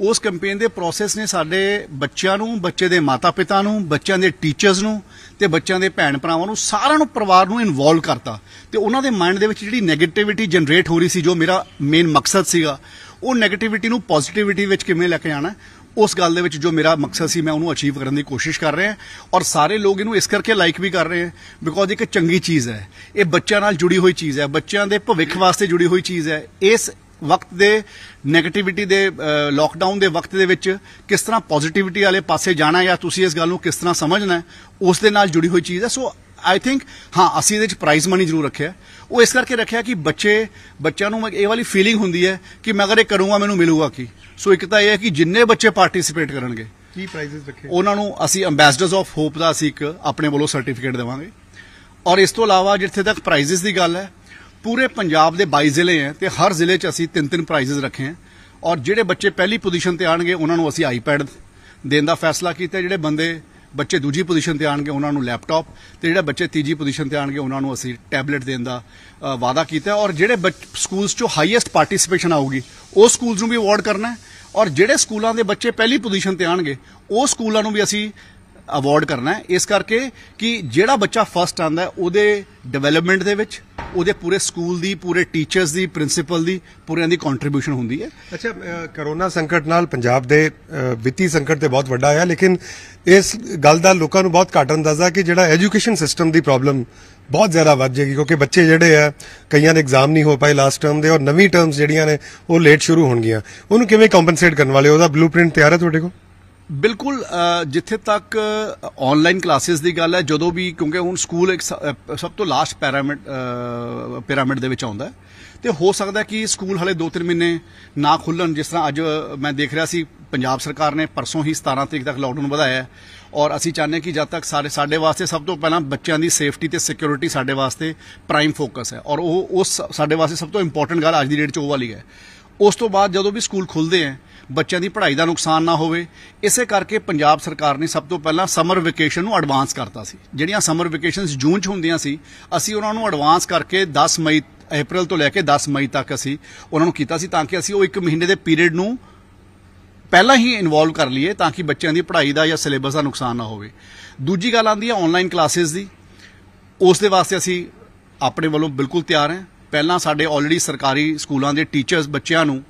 ਉਸ ਕੈਂਪੇਨ ਦੇ ਪ੍ਰੋਸੈਸ ਨੇ ਸਾਡੇ ਬੱਚਿਆਂ ਨੂੰ ਬੱਚੇ ਦੇ ਮਾਤਾ-ਪਿਤਾ ਨੂੰ ਬੱਚਿਆਂ ਦੇ ਟੀਚਰਸ ਨੂੰ ਤੇ ਬੱਚਿਆਂ ਦੇ ਭੈਣ ਭਰਾਵਾਂ ਨੂੰ ਸਾਰਿਆਂ ਨੂੰ ਪਰਿਵਾਰ ਨੂੰ ਇਨਵੋਲਵ ਕਰਤਾ ਤੇ ਉਹਨਾਂ ਦੇ ਮਾਈਂਡ ਦੇ ਵਿੱਚ ਜਿਹੜੀ ਨੈਗੇਟਿਵਿਟੀ ਜਨਰੇਟ ਹੋ ਰਹੀ ਸੀ ਜੋ ਮੇਰਾ ਮੇਨ ਮਕਸਦ ਸੀਗਾ ਉਹ ਨੈਗੇਟਿਵਿਟੀ ਨੂੰ ਪੋਜ਼ਿਟਿਵਿਟੀ ਵਿੱਚ ਕਿਵੇਂ ਲੈ ਕੇ ਆਣਾ ਉਸ ਗੱਲ ਦੇ ਵਿੱਚ ਜੋ ਮੇਰਾ ਮਕਸਦ ਸੀ ਮੈਂ ਉਹਨੂੰ ਅਚੀਵ ਕਰਨ ਦੀ ਕੋਸ਼ਿਸ਼ ਕਰ ਰਿਹਾ ਔਰ ਸਾਰੇ ਲੋਕ ਇਹਨੂੰ ਇਸ ਕਰਕੇ ਲਾਈਕ ਵੀ ਕਰ ਰਹੇ ਹੈ ਬਿਕੋਜ਼ ਇੱਕ ਚੰਗੀ ਚੀਜ਼ ਹੈ ਇਹ ਬੱਚਿਆਂ ਨਾਲ ਜੁੜੀ ਹੋਈ ਚੀਜ਼ ਹੈ ਬੱਚਿਆਂ ਦੇ ਭਵਿੱਖ ਵਾਸਤੇ ਜੁੜੀ ਹੋਈ ਚੀਜ਼ ਹੈ ਇਸ ਵਕਤ ਦੇ 네ਗੇਟਿਵਿਟੀ ਦੇ ਲਾਕਡਾਊਨ ਦੇ ਵਕਤ ਦੇ ਵਿੱਚ ਕਿਸ ਤਰ੍ਹਾਂ ਪੋਜ਼ਿਟਿਵਿਟੀ ਵਾਲੇ ਪਾਸੇ ਜਾਣਾ ਜਾਂ ਤੁਸੀਂ ਇਸ ਗੱਲ ਨੂੰ ਕਿਸ ਤਰ੍ਹਾਂ ਸਮਝਣਾ ਉਸ ਦੇ ਨਾਲ ਜੁੜੀ ਹੋਈ ਚੀਜ਼ ਹੈ ਸੋ ਆਈ ਥਿੰਕ ਹਾਂ ਅਸੀਂ ਇਹਦੇ ਵਿੱਚ ਪ੍ਰਾਈਜ਼ ਮਨੀ ਜ਼ਰੂਰ ਰੱਖਿਆ ਉਹ ਇਸ ਕਰਕੇ ਰੱਖਿਆ ਕਿ ਬੱਚੇ ਬੱਚਿਆਂ ਨੂੰ ਇਹ ਵਾਲੀ ਫੀਲਿੰਗ ਹੁੰਦੀ ਹੈ ਕਿ ਮੈਂ ਅਗਰ ਇਹ ਕਰੂੰਗਾ ਮੈਨੂੰ ਮਿਲੂਗਾ ਕੀ ਸੋ ਇੱਕ ਤਾਂ ਇਹ ਹੈ ਕਿ ਜਿੰਨੇ ਬੱਚੇ ਪਾਰਟਿਸਿਪੇਟ ਕਰਨਗੇ ਕੀ ਪ੍ਰਾਈਜ਼ਸ ਰੱਖੇ ਉਹਨਾਂ ਨੂੰ ਅਸੀਂ ਐਮਬੈਸਡਰਸ ਆਫ ਹੋਪ ਦਾ ਅਸੀਂ ਇੱਕ ਆਪਣੇ ਵੱਲੋਂ ਸਰਟੀਫਿਕੇਟ ਦੇਵਾਂਗੇ ਔਰ ਇਸ ਤੋਂ ਇਲਾਵਾ ਜਿੱਥੇ ਤੱਕ ਪ੍ਰਾਈਜ਼ਸ ਦੀ ਗੱਲ ਹੈ ਪੂਰੇ ਪੰਜਾਬ ਦੇ 22 ਜ਼ਿਲ੍ਹੇ ਆ ਤੇ ਹਰ ਜ਼ਿਲ੍ਹੇ 'ਚ ਅਸੀਂ ਤਿੰਨ ਤਿੰਨ ਪ੍ਰਾਈਜ਼ਸ ਰੱਖੇ ਆ ਔਰ ਜਿਹੜੇ ਬੱਚੇ ਪਹਿਲੀ ਪੋਜੀਸ਼ਨ ਤੇ ਆਣਗੇ ਉਹਨਾਂ ਨੂੰ ਅਸੀਂ ਆਈਪੈਡ ਦੇਣ ਦਾ ਫੈਸਲਾ ਕੀਤਾ ਜਿਹੜੇ ਬੰਦੇ ਬੱਚੇ ਦੂਜੀ ਪੋਜੀਸ਼ਨ ਤੇ ਆਣਗੇ ਉਹਨਾਂ ਨੂੰ ਲੈਪਟਾਪ ਤੇ ਜਿਹੜੇ ਬੱਚੇ ਤੀਜੀ ਪੋਜੀਸ਼ਨ ਤੇ ਆਣਗੇ ਉਹਨਾਂ ਨੂੰ ਅਸੀਂ ਟੈਬਲੇਟ ਦੇਣ ਦਾ ਵਾਅਦਾ ਕੀਤਾ ਔਰ ਜਿਹੜੇ ਸਕੂਲਸ 'ਚੋਂ ਹਾਈਐਸਟ ਪਾਰਟਿਸਿਪੇਸ਼ਨ ਆਊਗੀ ਉਹ ਸਕੂਲਸ ਨੂੰ ਵੀ ਅਵਾਰਡ ਕਰਨਾ ਹੈ ਔਰ ਜਿਹੜੇ ਸਕੂਲਾਂ ਦੇ ਬੱਚੇ ਪਹਿਲੀ ਪੋਜੀਸ਼ਨ ਤੇ ਆਣਗੇ ਉਹ ਸਕੂਲਾਂ ਨੂੰ ਵੀ ਅਸੀਂ ਅਵਾਰਡ ਕਰਨਾ ਹੈ ਇਸ ਕਰਕੇ ਕਿ ਜਿਹੜਾ ਬੱਚਾ ਫਸਟ ਆਂਦਾ ਉਹਦੇ ਡਿਵੈਲਪਮੈਂਟ ਦੇ ਵਿੱਚ ਉਹਦੇ ਪੂਰੇ ਸਕੂਲ ਦੀ ਪੂਰੇ ਟੀਚਰਸ ਦੀ ਪ੍ਰਿੰਸੀਪਲ ਦੀ ਪੂਰਿਆਂ ਦੀ ਕੰਟਰੀਬਿਊਸ਼ਨ ਹੁੰਦੀ ਹੈ ਅੱਛਾ ਕਰੋਨਾ ਸੰਕਟ ਨਾਲ ਪੰਜਾਬ ਦੇ ਵਿੱਤੀ ਸੰਕਟ ਤੇ ਬਹੁਤ ਵੱਡਾ ਆਇਆ ਲੇਕਿਨ ਇਸ ਗੱਲ ਦਾ ਲੋਕਾਂ ਨੂੰ ਬਹੁਤ ਘੱਟ ਅੰਦਾਜ਼ਾ ਕਿ ਜਿਹੜਾ ਐਜੂਕੇਸ਼ਨ ਸਿਸਟਮ ਦੀ ਪ੍ਰੋਬਲਮ ਬਹੁਤ ਜ਼ਿਆਦਾ ਵੱਧ ਜਾਏਗੀ ਕਿਉਂਕਿ ਬੱਚੇ ਜਿਹੜੇ ਆ ਕਈਆਂ ਦੇ ਐਗਜ਼ਾਮ ਨਹੀਂ ਹੋ ਪਾਏ ਲਾਸਟ ਟਰਮ ਦੇ ਔਰ ਨਵੀਂ ਟਰਮਸ ਜਿਹੜੀਆਂ ਨੇ ਉਹ ਲੇਟ ਸ਼ੁਰੂ ਹੋਣਗੀਆਂ ਉਹਨੂੰ ਕਿਵੇਂ ਕੰਪਨਸੇਟ ਕਰਨ ਵਾਲੇ ਉਹਦਾ ਬਲੂਪ੍ਰਿੰਟ ਤਿਆਰ ਹੈ ਤੁਹਾਡੇ ਕੋਲ ਬਿਲਕੁਲ ਜਿੱਥੇ ਤੱਕ ਆਨਲਾਈਨ ਕਲਾਸਿਸ ਦੀ ਗੱਲ ਹੈ ਜਦੋਂ ਵੀ ਕਿਉਂਕਿ ਹੁਣ ਸਕੂਲ ਇੱਕ ਸਭ ਤੋਂ ਲਾਸਟ ਪੈਰਾਮਿਡ ਪਿਰਾਮਿਡ ਦੇ ਵਿੱਚ ਆਉਂਦਾ ਤੇ ਹੋ ਸਕਦਾ ਕਿ ਸਕੂਲ ਹਲੇ 2-3 ਮਹੀਨੇ ਨਾ ਖੁੱਲਣ ਜਿਸ ਤਰ੍ਹਾਂ ਅੱਜ ਮੈਂ ਦੇਖ ਰਿਹਾ ਸੀ ਪੰਜਾਬ ਸਰਕਾਰ ਨੇ ਪਰਸੋਂ ਹੀ 17 ਤਰੀਕ ਤੱਕ ਲਾਕਡਾਊਨ ਵਧਾਇਆ ਹੈ ਔਰ ਅਸੀਂ ਚਾਹੁੰਦੇ ਕਿ ਜਦ ਤੱਕ ਸਾਰੇ ਸਾਡੇ ਵਾਸਤੇ ਸਭ ਤੋਂ ਪਹਿਲਾਂ ਬੱਚਿਆਂ ਦੀ ਸੇਫਟੀ ਤੇ ਸਿਕਿਉਰਿਟੀ ਸਾਡੇ ਵਾਸਤੇ ਪ੍ਰਾਈਮ ਫੋਕਸ ਹੈ ਔਰ ਉਹ ਉਸ ਸਾਡੇ ਵਾਸਤੇ ਸਭ ਤੋਂ ਇੰਪੋਰਟੈਂਟ ਗੱਲ ਅੱਜ ਦੀ ਡੇਟ 'ਚ ਉਹ ਵਾਲੀ ਹੈ ਉਸ ਤੋਂ ਬਾਅਦ ਜਦੋਂ ਵੀ ਸਕੂਲ ਖੁੱਲਦੇ ਆ ਬੱਚਿਆਂ ਦੀ ਪੜ੍ਹਾਈ ਦਾ ਨੁਕਸਾਨ ਨਾ ਹੋਵੇ ਇਸੇ ਕਰਕੇ ਪੰਜਾਬ ਸਰਕਾਰ ਨੇ ਸਭ ਤੋਂ ਪਹਿਲਾਂ ਸਮਰ ਵਕੇਸ਼ਨ ਨੂੰ ਐਡਵਾਂਸ ਕਰਤਾ ਸੀ ਜਿਹੜੀਆਂ ਸਮਰ ਵਕੇਸ਼ਨਸ ਜੂਨ 'ਚ ਹੁੰਦੀਆਂ ਸੀ ਅਸੀਂ ਉਹਨਾਂ ਨੂੰ ਐਡਵਾਂਸ ਕਰਕੇ 10 ਮਈ ਅਪ੍ਰੈਲ ਤੋਂ ਲੈ ਕੇ 10 ਮਈ ਤੱਕ ਅਸੀਂ ਉਹਨਾਂ ਨੂੰ ਕੀਤਾ ਸੀ ਤਾਂ ਕਿ ਅਸੀਂ ਉਹ 1 ਮਹੀਨੇ ਦੇ ਪੀਰੀਅਡ ਨੂੰ ਪਹਿਲਾਂ ਹੀ ਇਨਵੋਲਵ ਕਰ ਲਈਏ ਤਾਂ ਕਿ ਬੱਚਿਆਂ ਦੀ ਪੜ੍ਹਾਈ ਦਾ ਜਾਂ ਸਿਲੇਬਸ ਦਾ ਨੁਕਸਾਨ ਨਾ ਹੋਵੇ ਦੂਜੀ ਗੱਲ ਆਂਦੀ ਹੈ ਆਨਲਾਈਨ ਕਲਾਸਿਸ ਦੀ ਉਸ ਦੇ ਵਾਸਤੇ ਅਸੀਂ ਆਪਣੇ ਵੱਲੋਂ ਬਿਲਕੁਲ ਤਿਆਰ ਹਾਂ ਪਹਿਲਾਂ ਸਾਡੇ ਆਲਰੇਡੀ ਸਰਕਾਰੀ ਸਕੂਲਾਂ ਦੇ ਟੀਚਰਸ ਬੱਚਿਆਂ ਨੂੰ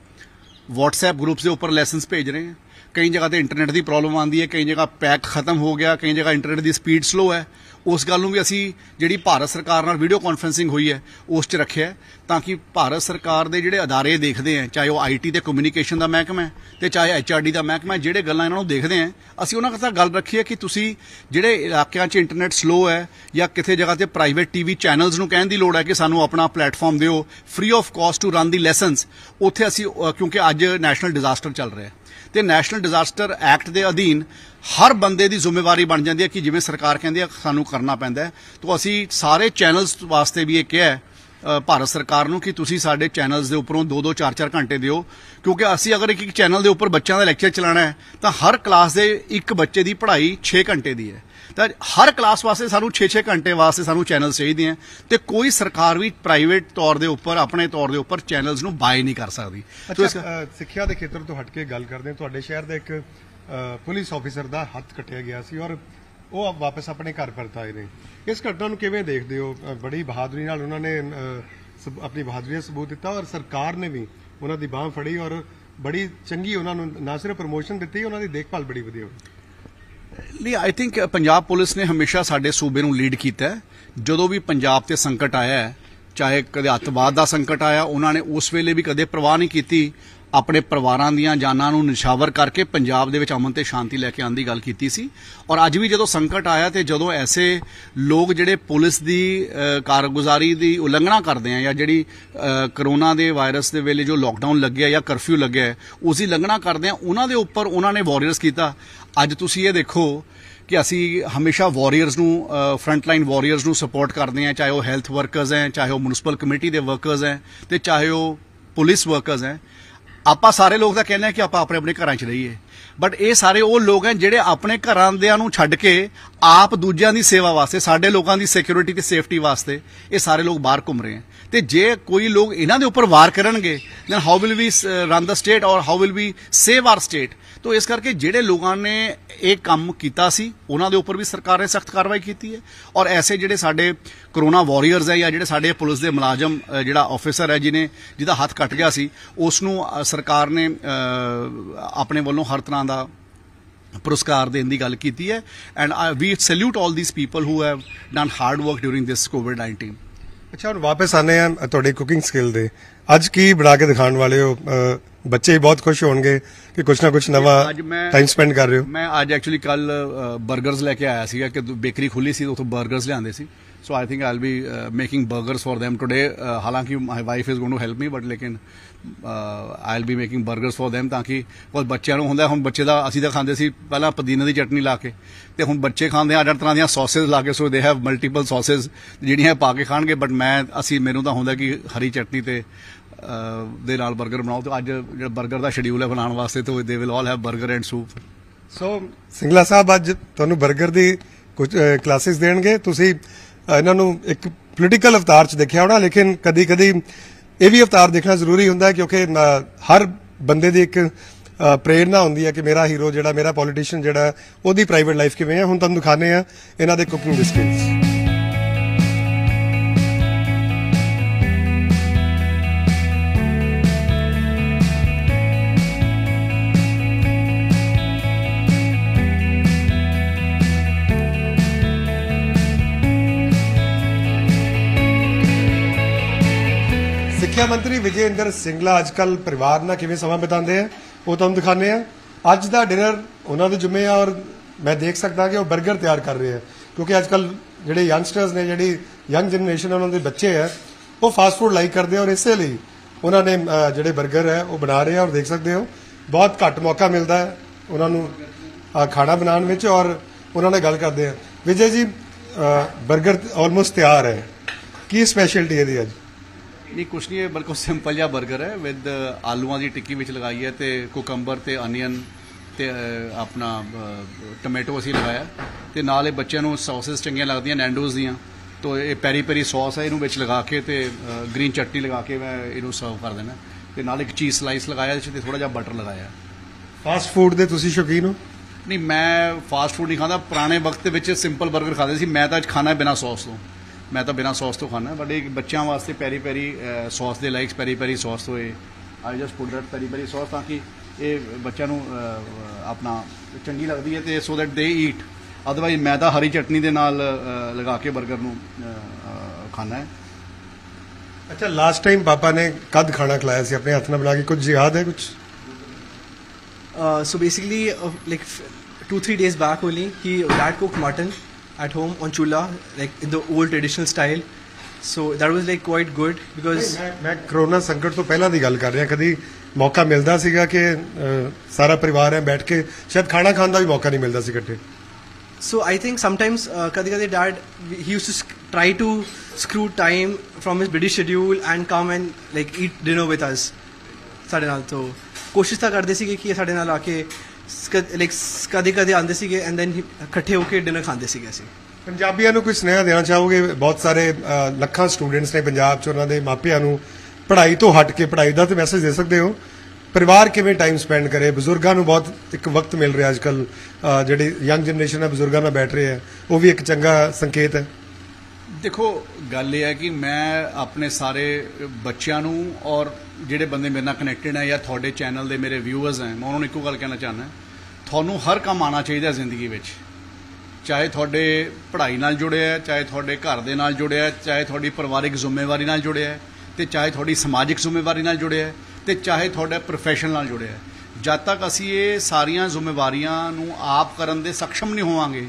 व्हाट्सएप ग्रुप से ऊपर लेसन भेज रहे हैं कई जगह तो इंटरनेट की प्रॉब्लम आती है कई जगह पैक खत्म हो गया कई जगह इंटरनेट की स्पीड स्लो है ਉਸ ਗੱਲ ਨੂੰ ਵੀ ਅਸੀਂ ਜਿਹੜੀ ਭਾਰਤ ਸਰਕਾਰ ਨਾਲ ਵੀਡੀਓ ਕਾਨਫਰੈਂਸਿੰਗ ਹੋਈ ਹੈ ਉਸ 'ਚ ਰੱਖਿਆ ਤਾਂ ਕਿ ਭਾਰਤ ਸਰਕਾਰ ਦੇ ਜਿਹੜੇ ਅਦਾਰੇ ਦੇਖਦੇ ਆ ਚਾਹੇ ਉਹ ਆਈਟੀ ਤੇ ਕਮਿਊਨੀਕੇਸ਼ਨ ਦਾ ਮਹਿਕਮਾ ਹੈ ਤੇ ਚਾਹੇ ਐਚਆਰਡੀ ਦਾ ਮਹਿਕਮਾ ਹੈ ਜਿਹੜੇ ਗੱਲਾਂ ਇਹਨਾਂ ਨੂੰ ਦੇਖਦੇ ਆ ਅਸੀਂ ਉਹਨਾਂ ਨਾਲ ਗੱਲ ਰੱਖੀ ਹੈ ਕਿ ਤੁਸੀਂ ਜਿਹੜੇ ਇਲਾਕਿਆਂ 'ਚ ਇੰਟਰਨੈਟ ਸਲੋ ਹੈ ਜਾਂ ਕਿਸੇ ਜਗ੍ਹਾ ਤੇ ਪ੍ਰਾਈਵੇਟ ਟੀਵੀ ਚੈਨਲਸ ਨੂੰ ਕਹਿਣ ਦੀ ਲੋੜ ਹੈ ਕਿ ਸਾਨੂੰ ਆਪਣਾ ਪਲੇਟਫਾਰਮ ਦਿਓ free of cost to run the lessons ਉੱਥੇ ਅਸੀਂ ਕਿਉਂਕਿ ਅੱਜ ਨੈਸ਼ਨਲ ਡਿਜ਼ਾਸਟਰ ਚੱਲ ਰਿਹਾ ਹੈ ਤੇ ਨੈਸ਼ਨਲ ਡਿਜ਼ਾਸਟਰ ਐਕਟ ਦੇ ਅਧੀਨ ਹਰ ਬੰਦੇ ਦੀ ਜ਼ਿੰਮੇਵਾਰੀ ਬਣ ਜਾਂਦੀ ਹੈ ਕਿ ਜਿਵੇਂ ਸਰਕਾਰ ਕਹਿੰਦੀ ਹੈ ਸਾਨੂੰ ਕਰਨਾ ਪੈਂਦਾ ਹੈ ਤਾਂ ਅਸੀਂ ਸਾਰੇ ਚੈਨਲਸ ਵਾਸਤੇ ਵੀ ਇਹ ਕਿਹਾ ਭਾਰਤ ਸਰਕਾਰ ਨੂੰ ਕਿ ਤੁਸੀਂ ਸਾਡੇ ਚੈਨਲਸ ਦੇ ਉੱਪਰੋਂ ਦੋ ਦੋ ਚਾਰ ਚਾਰ ਘੰਟੇ ਦਿਓ ਕਿਉਂਕਿ ਅਸੀਂ ਅਗਰ ਇੱਕ ਇੱਕ ਚੈਨਲ ਦੇ ਉੱਪਰ ਬੱਚਿਆਂ ਦਾ ਲੈਕਚਰ ਚਲਾਣਾ ਹੈ ਤਾਂ ਹਰ ਕਲਾਸ ਦੇ ਇੱਕ ਬੱਚੇ ਦੀ ਪੜ੍ਹਾਈ 6 ਘੰਟੇ ਦੀ ਹੈ ਤਾਂ ਹਰ ਕਲਾਸ ਵਾਸਤੇ ਸਾਨੂੰ 6-6 ਘੰਟੇ ਵਾਸਤੇ ਸਾਨੂੰ ਚੈਨਲ ਚਾਹੀਦੇ ਆ ਤੇ ਕੋਈ ਸਰਕਾਰ ਵੀ ਪ੍ਰਾਈਵੇਟ ਤੌਰ ਦੇ ਉੱਪਰ ਆਪਣੇ ਤੌਰ ਦੇ ਉੱਪਰ ਚੈਨਲਸ ਨੂੰ ਬਾਏ ਨਹੀਂ ਕਰ ਸਕਦੀ ਸਿੱਖਿਆ ਦੇ ਖੇਤਰ ਤੋਂ ਹਟ ਕੇ ਗੱਲ ਕਰਦੇ ਆ ਤੁਹਾਡੇ ਸ਼ਹਿਰ ਦਾ ਇੱਕ ਪੁਲਿਸ ਆਫੀਸਰ ਦਾ ਹੱਥ ਕੱਟਿਆ ਗਿਆ ਸੀ ਔਰ ਉਹ ਵਾਪਸ ਆਪਣੇ ਘਰ ਪਰਤ ਆਏ ਨੇ ਇਸ ਘਟਨਾ ਨੂੰ ਕਿਵੇਂ ਦੇਖਦੇ ਹੋ ਬੜੀ ਬਹਾਦਰੀ ਨਾਲ ਉਹਨਾਂ ਨੇ ਆਪਣੀ ਬਹਾਦਰੀ ਦਾ ਸਬੂਤ ਦਿੱਤਾ ਔਰ ਸਰਕਾਰ ਨੇ ਵੀ ਉਹਨਾਂ ਦੀ ਬਾਹ ਫੜੀ ਔਰ ਬੜੀ ਚੰਗੀ ਉਹਨਾਂ ਨੂੰ ਨਾ ਸਿਰਫ ਪ੍ਰੋਮੋਸ਼ਨ ਦਿੱਤੀ ਉਹਨਾਂ ਦੀ ਦੇਖਭਾਲ ਬੜੀ ਵਧੀਆ ਹੋਈ ਲੀ ਆਈ ਥਿੰਕ ਪੰਜਾਬ ਪੁਲਿਸ ਨੇ ਹਮੇਸ਼ਾ ਸਾਡੇ ਸੂਬੇ ਨੂੰ ਲੀਡ ਕੀਤਾ ਜਦੋਂ ਵੀ ਪੰਜਾਬ ਤੇ ਸੰਕਟ ਆਇਆ ਹੈ ਚਾਹੇ ਕਦੇ ਅੱਤਵਾਦ ਦਾ ਸੰਕਟ ਆਇਆ ਉਹਨਾਂ ਨੇ ਉਸ ਵੇਲੇ ਵੀ ਕਦੇ ਪ੍ਰਵਾਹ ਨਹੀਂ ਕੀਤੀ ਆਪਣੇ ਪਰਿਵਾਰਾਂ ਦੀਆਂ ਜਾਨਾਂ ਨੂੰ ਨਿਸ਼ਾਵਰ ਕਰਕੇ ਪੰਜਾਬ ਦੇ ਵਿੱਚ ਅਮਨ ਤੇ ਸ਼ਾਂਤੀ ਲੈ ਕੇ ਆਉਣ ਦੀ ਗੱਲ ਕੀਤੀ ਸੀ ਔਰ ਅੱਜ ਵੀ ਜਦੋਂ ਸੰਕਟ ਆਇਆ ਤੇ ਜਦੋਂ ਐਸੇ ਲੋਕ ਜਿਹੜੇ ਪੁਲਿਸ ਦੀ ਕਾਰਗੁਜ਼ਾਰੀ ਦੀ ਉਲੰਘਣਾ ਕਰਦੇ ਆ ਜਾਂ ਜਿਹੜੀ ਕਰੋਨਾ ਦੇ ਵਾਇਰਸ ਦੇ ਵੇਲੇ ਜੋ ਲੋਕਡਾਊਨ ਲੱਗਿਆ ਜਾਂ ਕਰਫਿਊ ਲੱਗਿਆ ਉਸ ਦੀ ਲੰਘਣਾ ਕਰਦੇ ਆ ਉਹਨਾਂ ਦੇ ਉੱਪਰ ਉਹਨਾਂ ਨੇ ਵਾਰੀਅਰਸ ਕੀਤਾ ਅੱਜ ਤੁਸੀਂ ਇਹ ਦੇਖੋ ਕਿ ਅਸੀਂ ਹਮੇਸ਼ਾ ਵਾਰੀਅਰਸ ਨੂੰ ਫਰੰਟ ਲਾਈਨ ਵਾਰੀਅਰਸ ਨੂੰ ਸਪੋਰਟ ਕਰਦੇ ਆ ਚਾਹੇ ਉਹ ਹੈਲਥ ਵਰਕਰਸ ਹੈ ਚਾਹੇ ਉਹ ਮਿਊਨਿਸਪਲ ਕਮੇਟੀ ਦੇ ਵਰਕਰਸ ਹੈ ਤੇ ਚਾਹੇ ਉਹ ਪੁਲਿਸ ਵਰਕਰਸ ਹੈ ਆਪਾਂ ਸਾਰੇ ਲੋਕ ਤਾਂ ਕਹਿੰਦੇ ਆ ਕਿ ਆਪਾਂ ਆਪਣੇ ਆਪਣੇ ਘਰਾਂ 'ਚ ਰਹੀਏ ਬਟ ਇਹ ਸਾਰੇ ਉਹ ਲੋਕ ਹਨ ਜਿਹੜੇ ਆਪਣੇ ਘਰਾਂ ਦੇਆਂ ਨੂੰ ਛੱਡ ਕੇ ਆਪ ਦੂਜਿਆਂ ਦੀ ਸੇਵਾ ਵਾਸਤੇ ਸਾਡੇ ਲੋਕਾਂ ਦੀ ਸਿਕਿਉਰਿਟੀ ਤੇ ਸੇਫਟੀ ਵਾਸਤੇ ਇਹ ਸਾਰੇ ਲੋਕ ਬਾਹਰ ਘੁੰਮ ਰਹੇ ਹਨ ਤੇ ਜੇ ਕੋਈ ਲੋਕ ਇਹਨਾਂ ਦੇ ਉੱਪਰ ਵਾਰ ਕਰਨਗੇ then how will we run the state ਔਰ how will we save our state ਤੋ ਇਸ ਕਰਕੇ ਜਿਹੜੇ ਲੋਕਾਂ ਨੇ ਇਹ ਕੰਮ ਕੀਤਾ ਸੀ ਉਹਨਾਂ ਦੇ ਉੱਪਰ ਵੀ ਸਰਕਾਰ ਨੇ ਸਖਤ ਕਾਰਵਾਈ ਕੀਤੀ ਹੈ ਔਰ ਐਸੇ ਜਿਹੜੇ ਸਾਡੇ ਕਰੋਨਾ ਵਾਰੀਅਰਸ ਹੈ ਜਾਂ ਜਿਹੜੇ ਸਾਡੇ ਪੁਲਿਸ ਦੇ ਮੁਲਾਜ਼ਮ ਜਿਹੜਾ ਆਫੀਸਰ ਹੈ ਜਿਨੇ ਜਿਹਦਾ ਹੱਥ ਕੱਟ ਗਿਆ ਸੀ ਉਸ ਨੂੰ ਸਰਕਾਰ ਨੇ ਆਪਣੇ ਵੱਲੋਂ ਹਰ ਤਰ੍ਹਾਂ ਦਾ ਪੁਰਸਕਾਰ ਦੇਣ ਦੀ ਗੱਲ ਕੀਤੀ ਹੈ and we salute all these people who have done hard work during this Covid 19 ਅੱਛਾ ਹੁਣ ਵਾਪਸ ਆਨੇ ਆ ਤੁਹਾਡੇ ਕੁਕਿੰਗ ਸਕਿੱਲ ਦੇ ਅੱਜ ਕੀ ਬਣਾ ਕੇ ਦਿਖਾਉਣ ਵਾਲੇ ਹੋ ਬੱਚੇ ਬਹੁਤ ਖੁਸ਼ ਹੋਣਗੇ ਕਿ ਕੁਛ ਨਾ ਕੁਛ ਨਵਾਂ ਟਾਈਮ ਸਪੈਂਡ ਕਰ ਰਹੇ ਹੋ ਮੈਂ ਅੱਜ ਐਕਚੁਅਲੀ ਕੱਲ 버ਗਰਸ ਲੈ ਕੇ ਆਇਆ ਸੀਗਾ ਕਿ ਬੇਕਰੀ ਖੁੱਲੀ ਸੀ ਉਥੋਂ 버ਗਰਸ ਲਿਆਂਦੇ ਸੀ so I think I'll be making 버ਗਰਸ ਫॉर देम ਟੁਡੇ ਹਾਲਾਂਕਿ my wife is going to help me but ਲੇਕਿਨ ਆਈ ਵਿਲ ਬੀ ਮੇਕਿੰਗ 버ਗਰਸ ਫॉर them ਤਾਂ ਕਿ ਉਹ ਬੱਚਿਆਂ ਨੂੰ ਹੁੰਦਾ ਹੁਣ ਬੱਚੇ ਦਾ ਅਸੀਂ ਤਾਂ ਖਾਂਦੇ ਸੀ ਪਹਿਲਾਂ ਪੁਦੀਨੇ ਦੀ ਚਟਨੀ ਲਾ ਕੇ ਤੇ ਹੁਣ ਬੱਚੇ ਖਾਂਦੇ ਆ ਅੱਡ ਤਰ੍ਹਾਂ ਦੀਆਂ ਸੌਸਸ ਲਾ ਕੇ ਸੋ ਦੇ ਹੈਵ ਮਲਟੀਪਲ ਸੌਸਸ ਜਿਹੜੀਆਂ ਪਾ ਕੇ ਖਾਣਗੇ ਬਟ ਮੈਂ ਅਸੀਂ ਮੈਨੂੰ ਤਾਂ ਹੁੰਦਾ ਕਿ ਹਰੀ ਚਟਨੀ ਤੇ ਦੇ ਨਾਲ 버ਗਰ ਬਣਾਉ ਤੇ ਅੱਜ ਜਿਹੜਾ 버ਗਰ ਦਾ ਸ਼ਡਿਊਲ ਹੈ ਬਣਾਉਣ ਵਾਸਤੇ ਤੇ ਦੇ ਵਿਲ ਆਲ ਹੈਵ 버ਗਰ and soup so Singla Sahib ਅੱਜ ਤੁਹਾਨੂੰ 버ਗਰ ਦੀ ਕੁਝ ਕਲਾਸਿਸ ਦੇਣਗੇ ਤੁਸੀਂ ਇਹਨਾਂ ਨੂੰ ਇੱਕ ਪੋਲੀਟੀਕਲ ਅਵਤਾਰ ਚ ਦੇਖਿਆ ਹੋਣਾ ਲੇਕਿਨ ਕਦੀ ਕਦੀ ਇਹ ਵੀ ਅਵਤਾਰ ਦੇਖਣਾ ਜ਼ਰੂਰੀ ਹੁੰਦਾ ਕਿਉਂਕਿ ਹਰ ਬੰਦੇ ਦੀ ਇੱਕ ਪ੍ਰੇਰਣਾ ਹੁੰਦੀ ਹੈ ਕਿ ਮੇਰਾ ਹੀਰੋ ਜਿਹੜਾ ਮੇਰਾ ਪੋਲੀਟੀਸ਼ੀਅਨ ਜਿਹੜਾ ਉਹਦੀ ਪ੍ਰਾਈਵੇਟ ਲਾਈਫ ਕਿਵੇਂ ਹੈ ਹੁਣ ਤੁਹਾਨੂੰ ਦਿਖਾਣੇ ਆ ਇਹਨਾਂ ਦੇ ਕੁਕਿੰਗ ਦੇ ਸਕਿਲਸ ਸਿੱਖਿਆ ਮੰਤਰੀ ਵਿਜੇਂਦਰ ਸਿੰਗਲਾ ਅੱਜਕੱਲ ਪਰਿਵਾਰ ਨਾਲ ਕਿਵੇਂ ਸਮਾਂ ਬਿਤਾਉਂਦੇ ਆ ਉਹ ਤੁਹਾਨੂੰ ਦਿਖਾਣੇ ਆ ਅੱਜ ਦਾ ਡਿਨਰ ਉਹਨਾਂ ਦੇ ਜੁਮੇ ਆ ਔਰ ਮੈਂ ਦੇਖ ਸਕਦਾ ਕਿ ਉਹ 버ਗਰ ਤਿਆਰ ਕਰ ਰਹੇ ਆ ਕਿਉਂਕਿ ਅੱਜਕੱਲ ਜਿਹੜੇ ਯੰਗਸਟਰਸ ਨੇ ਜਿਹੜੀ ਯੰਗ ਜਨਰੇਸ਼ਨ ਉਹਨਾਂ ਦੇ ਬੱਚੇ ਆ ਉਹ ਫਾਸਟ ਫੂਡ ਲਾਈਕ ਕਰਦੇ ਔਰ ਇਸੇ ਲਈ ਉਹਨਾਂ ਨੇ ਜਿਹੜੇ 버ਗਰ ਹੈ ਉਹ ਬਣਾ ਰਹੇ ਆ ਔਰ ਦੇਖ ਸਕਦੇ ਹੋ ਬਹੁਤ ਘੱਟ ਮੌਕਾ ਮਿਲਦਾ ਹੈ ਉਹਨਾਂ ਨੂੰ ਖਾਣਾ ਬਣਾਉਣ ਵਿੱਚ ਔਰ ਉਹਨਾਂ ਨੇ ਗੱਲ ਕਰਦੇ ਆ ਵਿਜੇ ਜੀ 버ਗਰ ਆਲਮੋਸਟ ਤਿਆਰ ਹੈ ਕੀ ਸਪੈਸ਼ਲਟੀ ਹੈ ਦੀ ਅੱਜ ਨਹੀਂ ਕੁਛ ਨਹੀਂ ਇਹ ਬਿਲਕੁਲ ਸਿੰਪਲ ਜਿਹਾ 버ਗਰ ਹੈ ਵਿਦ ਆਲੂਆਂ ਦੀ ਟਿੱਕੀ ਵਿੱਚ ਲਗਾਈ ਹੈ ਤੇ ਕੁਕੰਬਰ ਤੇ ਅਨੀਅਨ ਤੇ ਆਪਣਾ ਟੋਮੇਟੋ ਅਸੀਂ ਲਗਾਇਆ ਤੇ ਨਾਲ ਇਹ ਬੱਚਿਆਂ ਨੂੰ ਸੌਸਸ ਚੰਗੀਆਂ ਲੱਗਦੀਆਂ ਨੈਂਡੋਸ ਦੀਆਂ ਤੋ ਇਹ ਪੈਰੀ ਪੈਰੀ ਸੌਸ ਹੈ ਇਹਨੂੰ ਵਿੱਚ ਲਗਾ ਕੇ ਤੇ ਗ੍ਰੀਨ ਚਟਨੀ ਲਗਾ ਕੇ ਮੈਂ ਇਹਨੂੰ ਸਰਵ ਕਰ ਦੇਣਾ ਤੇ ਨਾਲ ਇੱਕ ਚੀਜ਼ ਸਲਾਈਸ ਲਗਾਇਆ ਤੇ ਥੋੜਾ ਜਿਹਾ ਬਟਰ ਲਗਾਇਆ ਫਾਸਟ ਫੂਡ ਦੇ ਤੁਸੀਂ ਸ਼ੌਕੀਨ ਹੋ ਨਹੀਂ ਮੈਂ ਫਾਸਟ ਫੂਡ ਨਹੀਂ ਖਾਂਦਾ ਪੁਰਾਣੇ ਵਕਤ ਵਿੱਚ ਸਿੰਪਲ 버ਗਰ ਖਾਂਦੇ ਸੀ ਮੈਂ ਤਾਂ ਅੱਜ ਖਾਣਾ ਬਿਨਾ ਸੌਸ ਤੋਂ ਮੈਂ ਤਾਂ ਬਿਨਾ ਸੌਸ ਤੋਂ ਖਾਣਾ ਬਟ ਇਹ ਬੱਚਿਆਂ ਵਾਸਤੇ ਪੈਰੀ ਪੈਰੀ ਸੌਸ ਦੇ ਲਾਈਕਸ ਪੈਰੀ ਪੈਰੀ ਸੌਸ ਹੋਏ ਆਈ ਜਸਟ ਪੁੱਟ ਦੈਟ ਪੈਰੀ ਪੈਰੀ ਸੌਸ ਤਾਂ ਕਿ ਇਹ ਬੱਚਿਆਂ ਨੂੰ ਆਪਣਾ ਚੰਗੀ ਲੱਗਦੀ ਹੈ ਤੇ so that they eat otherwise ਮੈਂ ਤਾਂ ਹਰੀ ਚਟਨੀ ਦੇ ਨਾਲ ਲਗਾ ਕੇ 버ਗਰ ਨੂੰ ਖਾਣਾ ਹੈ ਅੱਛਾ ਲਾਸਟ ਟਾਈਮ ਪਾਪਾ ਨੇ ਕਦ ਖਾਣਾ ਖਲਾਇਆ ਸੀ ਆਪਣੇ ਹੱਥ ਨਾਲ ਬਣਾ ਕੇ ਕੁਝ ਯਾਦ ਹੈ ਕੁਝ so basically like 2 3 days back only ਹੀ dad cook mutton at home on Chula, like in the old traditional style. So that was like quite good because ਮੈਂ ਕਰੋਨਾ ਸੰਕਟ ਤੋਂ ਪਹਿਲਾਂ ਦੀ ਗੱਲ ਕਰ ਰਿਹਾ ਕਦੀ ਮੌਕਾ ਮਿਲਦਾ ਸੀਗਾ ਕਿ ਸਾਰਾ ਪਰਿਵਾਰ ਹੈ ਬੈਠ ਕੇ ਸ਼ਾਇਦ ਖਾਣਾ ਖਾਣ ਦਾ ਵੀ ਮੌਕਾ ਨਹੀਂ ਮਿਲਦਾ ਸੀ ਇਕੱਠੇ ਸੋ ਆਈ ਥਿੰਕ ਸਮਟਾਈਮਸ ਕਦੀ ਕਦੀ dad he used to try to screw time from his busy schedule and come and like eat dinner with us ਸਾਡੇ ਨਾਲ ਤੋਂ ਕੋਸ਼ਿਸ਼ ਤਾਂ ਕਰਦੇ ਸੀਗੇ ਕਿ ਸਾਡੇ ਨਾਲ ਆ ਕੇ ਲਾਈਕ ਕਦੇ ਕਦੇ ਆਉਂਦੇ ਸੀਗੇ ਐਂਡ ਦੈਨ ਇਕੱਠੇ ਹੋ ਕੇ ਡਿਨਰ ਖਾਂਦੇ ਸੀਗੇ ਅਸੀਂ ਪੰਜਾਬੀਆਂ ਨੂੰ ਕੋਈ ਸੁਨੇਹਾ ਦੇਣਾ ਚਾਹੋਗੇ ਬਹੁਤ ਸਾਰੇ ਲੱਖਾਂ ਸਟੂਡੈਂਟਸ ਨੇ ਪੰਜਾਬ 'ਚ ਉਹਨਾਂ ਦੇ ਮਾਪਿਆਂ ਨੂੰ ਪੜ੍ਹਾਈ ਤੋਂ ਹਟ ਕੇ ਪੜ੍ਹਾਈ ਦਾ ਤੇ ਮੈਸੇਜ ਦੇ ਸਕਦੇ ਹੋ ਪਰਿਵਾਰ ਕਿਵੇਂ ਟਾਈਮ ਸਪੈਂਡ ਕਰੇ ਬਜ਼ੁਰਗਾਂ ਨੂੰ ਬਹੁਤ ਇੱਕ ਵਕਤ ਮਿਲ ਰਿਹਾ ਅੱਜਕੱਲ ਜਿਹੜੇ ਯੰਗ ਜਨਰੇਸ਼ਨ ਹੈ ਬਜ਼ੁਰਗਾਂ ਨਾਲ ਬੈਠ ਰਹੇ ਆ ਉਹ ਵੀ ਇੱਕ ਚੰਗਾ ਸੰਕੇਤ ਹੈ ਦੇਖੋ ਗੱਲ ਇਹ ਹੈ ਕਿ ਮੈਂ ਆਪਣੇ ਸਾਰੇ ਬੱਚਿਆਂ ਨੂੰ ਔਰ ਜਿਹੜੇ ਬੰਦੇ ਮੇਰੇ ਨਾਲ ਕਨੈਕਟਡ ਆ ਜਾਂ ਤੁਹਾਡੇ ਚੈਨਲ ਦੇ ਮੇਰੇ ਵਿਊਅਰਸ ਆ ਮੈਂ ਉਹਨਾਂ ਨੂੰ ਇੱਕੋ ਗੱਲ ਕਹਿਣਾ ਚਾਹੁੰਦਾ ਤੁਹਾਨੂੰ ਹਰ ਕੰਮ ਆਣਾ ਚਾਹੀਦਾ ਜ਼ਿੰਦਗੀ ਵਿੱਚ ਚਾਹੇ ਤੁਹਾਡੇ ਪੜ੍ਹਾਈ ਨਾਲ ਜੁੜਿਆ ਹੈ ਚਾਹੇ ਤੁਹਾਡੇ ਘਰ ਦੇ ਨਾਲ ਜੁੜਿਆ ਹੈ ਚਾਹੇ ਤੁਹਾਡੀ ਪਰਿਵਾਰਿਕ ਜ਼ਿੰਮੇਵਾਰੀ ਨਾਲ ਜੁੜਿਆ ਹੈ ਤੇ ਚਾਹੇ ਤੁਹਾਡੀ ਸਮਾਜਿਕ ਜ਼ਿੰਮੇਵਾਰੀ ਨਾਲ ਜੁੜਿਆ ਹੈ ਤੇ ਚਾਹੇ ਤੁਹਾਡਾ ਪ੍ਰੋਫੈਸ਼ਨ ਨਾਲ ਜੁੜਿਆ ਹੈ ਜਦ ਤੱਕ ਅਸੀਂ ਇਹ ਸਾਰੀਆਂ ਜ਼ਿੰਮੇਵਾਰੀਆਂ ਨੂੰ ਆਪ ਕਰਨ ਦੇ ਸક્ષਮ ਨਹੀਂ ਹੋਵਾਂਗੇ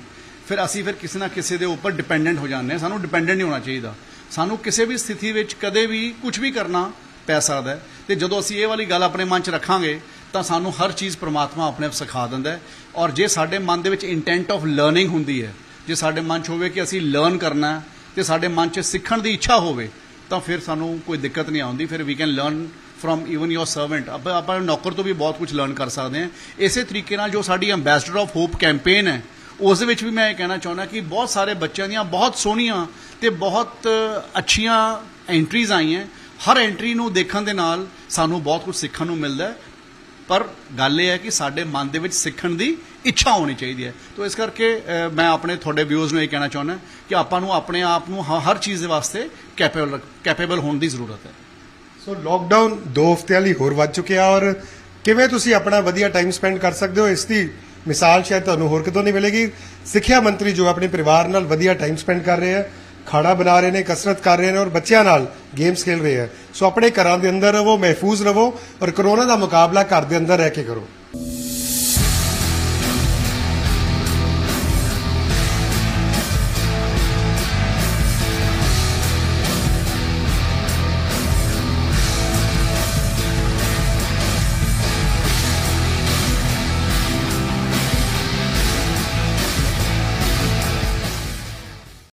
ਫਿਰ ਅਸੀਂ ਫਿਰ ਕਿਸੇ ਨਾ ਕਿਸੇ ਦੇ ਉੱਪਰ ਡਿਪੈਂਡੈਂਟ ਹੋ ਜਾਂਦੇ ਹਾਂ ਸਾਨੂੰ ਡਿਪੈਂਡੈਂਟ ਨਹੀਂ ਹੋਣਾ ਚਾਹੀਦਾ ਸਾਨੂੰ ਕਿਸੇ ਵੀ ਸਥਿਤੀ ਵਿੱਚ ਕਦੇ ਵੀ ਕੁਝ ਵੀ ਕਰਨਾ ਪੈ ਸਕਦਾ ਹੈ ਤੇ ਜਦੋਂ ਅਸੀਂ ਇਹ ਵਾਲੀ ਗੱਲ ਆਪਣੇ ਮਨ 'ਚ ਰੱਖਾਂਗੇ ਤਾਂ ਸਾਨੂੰ ਹਰ ਚੀਜ਼ ਪ੍ਰਮਾਤਮਾ ਆਪਣੇ ਆਪ ਸਿਖਾ ਦਿੰਦਾ ਹੈ ਔਰ ਜੇ ਸਾਡੇ ਮਨ ਦੇ ਵਿੱਚ ਇੰਟੈਂਟ ਆਫ ਲਰਨਿੰਗ ਹੁੰਦੀ ਹੈ ਜੇ ਸਾਡੇ ਮਨ 'ਚ ਹੋਵੇ ਕਿ ਅਸੀਂ ਲਰਨ ਕਰਨਾ ਤੇ ਸਾਡੇ ਮਨ 'ਚ ਸਿੱਖਣ ਦੀ ਇੱਛਾ ਹੋਵੇ ਤਾਂ ਫਿਰ ਸਾਨੂੰ ਕੋਈ ਦਿੱਕਤ ਨਹੀਂ ਆਉਂਦੀ ਫਿਰ ਵੀ can learn from even your servant ਆਪਾਂ ਨੌਕਰ ਤੋਂ ਵੀ ਬਹੁਤ ਕੁਝ ਲਰਨ ਕਰ ਸਕਦੇ ਹਾਂ ਇਸੇ ਤਰੀਕੇ ਨਾਲ ਜੋ ਸਾਡੀ ਐਮਬੈਸਡਰ ਆਫ ਹੋਪ ਕੈਂਪੇਨ ਹੈ ਉਸ ਵਿੱਚ ਵੀ ਮੈਂ ਇਹ ਕਹਿਣਾ ਚਾਹੁੰਦਾ ਕਿ ਬਹੁਤ ਸਾਰੇ ਬੱਚਿਆਂ ਦੀਆਂ ਬਹੁਤ ਸੋਹਣੀਆਂ ਤੇ ਬਹੁਤ ਅੱਛੀਆਂ ਐਂਟਰੀਜ਼ ਆਈਆਂ ਹਰ ਐਂਟਰੀ ਨੂੰ ਦੇਖਣ ਦੇ ਨਾਲ ਸਾਨੂੰ ਬਹੁਤ ਕੁਝ ਸਿੱਖਣ ਨੂੰ ਮਿਲਦਾ ਪਰ ਗੱਲ ਇਹ ਹੈ ਕਿ ਸਾਡੇ ਮਨ ਦੇ ਵਿੱਚ ਸਿੱਖਣ ਦੀ ਇੱਛਾ ਹੋਣੀ ਚਾਹੀਦੀ ਹੈ ਤੋਂ ਇਸ ਕਰਕੇ ਮੈਂ ਆਪਣੇ ਤੁਹਾਡੇ ਵਿਊਜ਼ ਨੂੰ ਇਹ ਕਹਿਣਾ ਚਾਹੁੰਦਾ ਕਿ ਆਪਾਂ ਨੂੰ ਆਪਣੇ ਆਪ ਨੂੰ ਹਰ ਚੀਜ਼ ਦੇ ਵਾਸਤੇ ਕੈਪੇਬਲ ਕੈਪੇਬਲ ਹੋਣ ਦੀ ਜ਼ਰੂਰਤ ਹੈ ਸੋ ਲਾਕਡਾਊਨ 2 ਹਫ਼ਤਿਆਂ ਲਈ ਹੋਰ ਵੱਧ ਚੁੱਕਿਆ ਔਰ ਕਿਵੇਂ ਤੁਸੀਂ ਆਪਣਾ ਵਧੀਆ ਟਾਈਮ ਸਪੈਂਡ ਕਰ ਸਕਦੇ ਹੋ ਇਸ ਦੀ ਮਿਸਾਲ ਸ਼ਾਇਦ ਤੁਹਾਨੂੰ ਹੋਰ ਕਿਤੋਂ ਨਹੀਂ ਮਿਲੇਗੀ ਸਿੱਖਿਆ ਮੰਤਰੀ ਜੋ ਆਪਣੇ ਪਰਿਵਾਰ ਨਾਲ ਵਧੀਆ ਟਾਈਮ ਸਪੈਂਡ ਕਰ ਰਹੇ ਹੈ ਖਾਣਾ ਬਣਾ ਰਹੇ ਨੇ ਕਸਰਤ ਕਰ ਰਹੇ ਨੇ ਔਰ ਬੱਚਿਆਂ ਨਾਲ ਗੇਮਸ ਖੇਡ ਰਹੇ ਹੈ ਸੋ ਆਪਣੇ ਘਰਾਂ ਦੇ ਅੰਦਰ ਰਹੋ ਮਹਿਫੂਜ਼ ਰਹੋ ਔਰ ਕਰੋਨਾ ਦਾ ਮੁਕਾਬਲਾ ਘਰ ਦੇ ਅੰਦਰ ਰਹਿ ਕੇ ਕਰੋ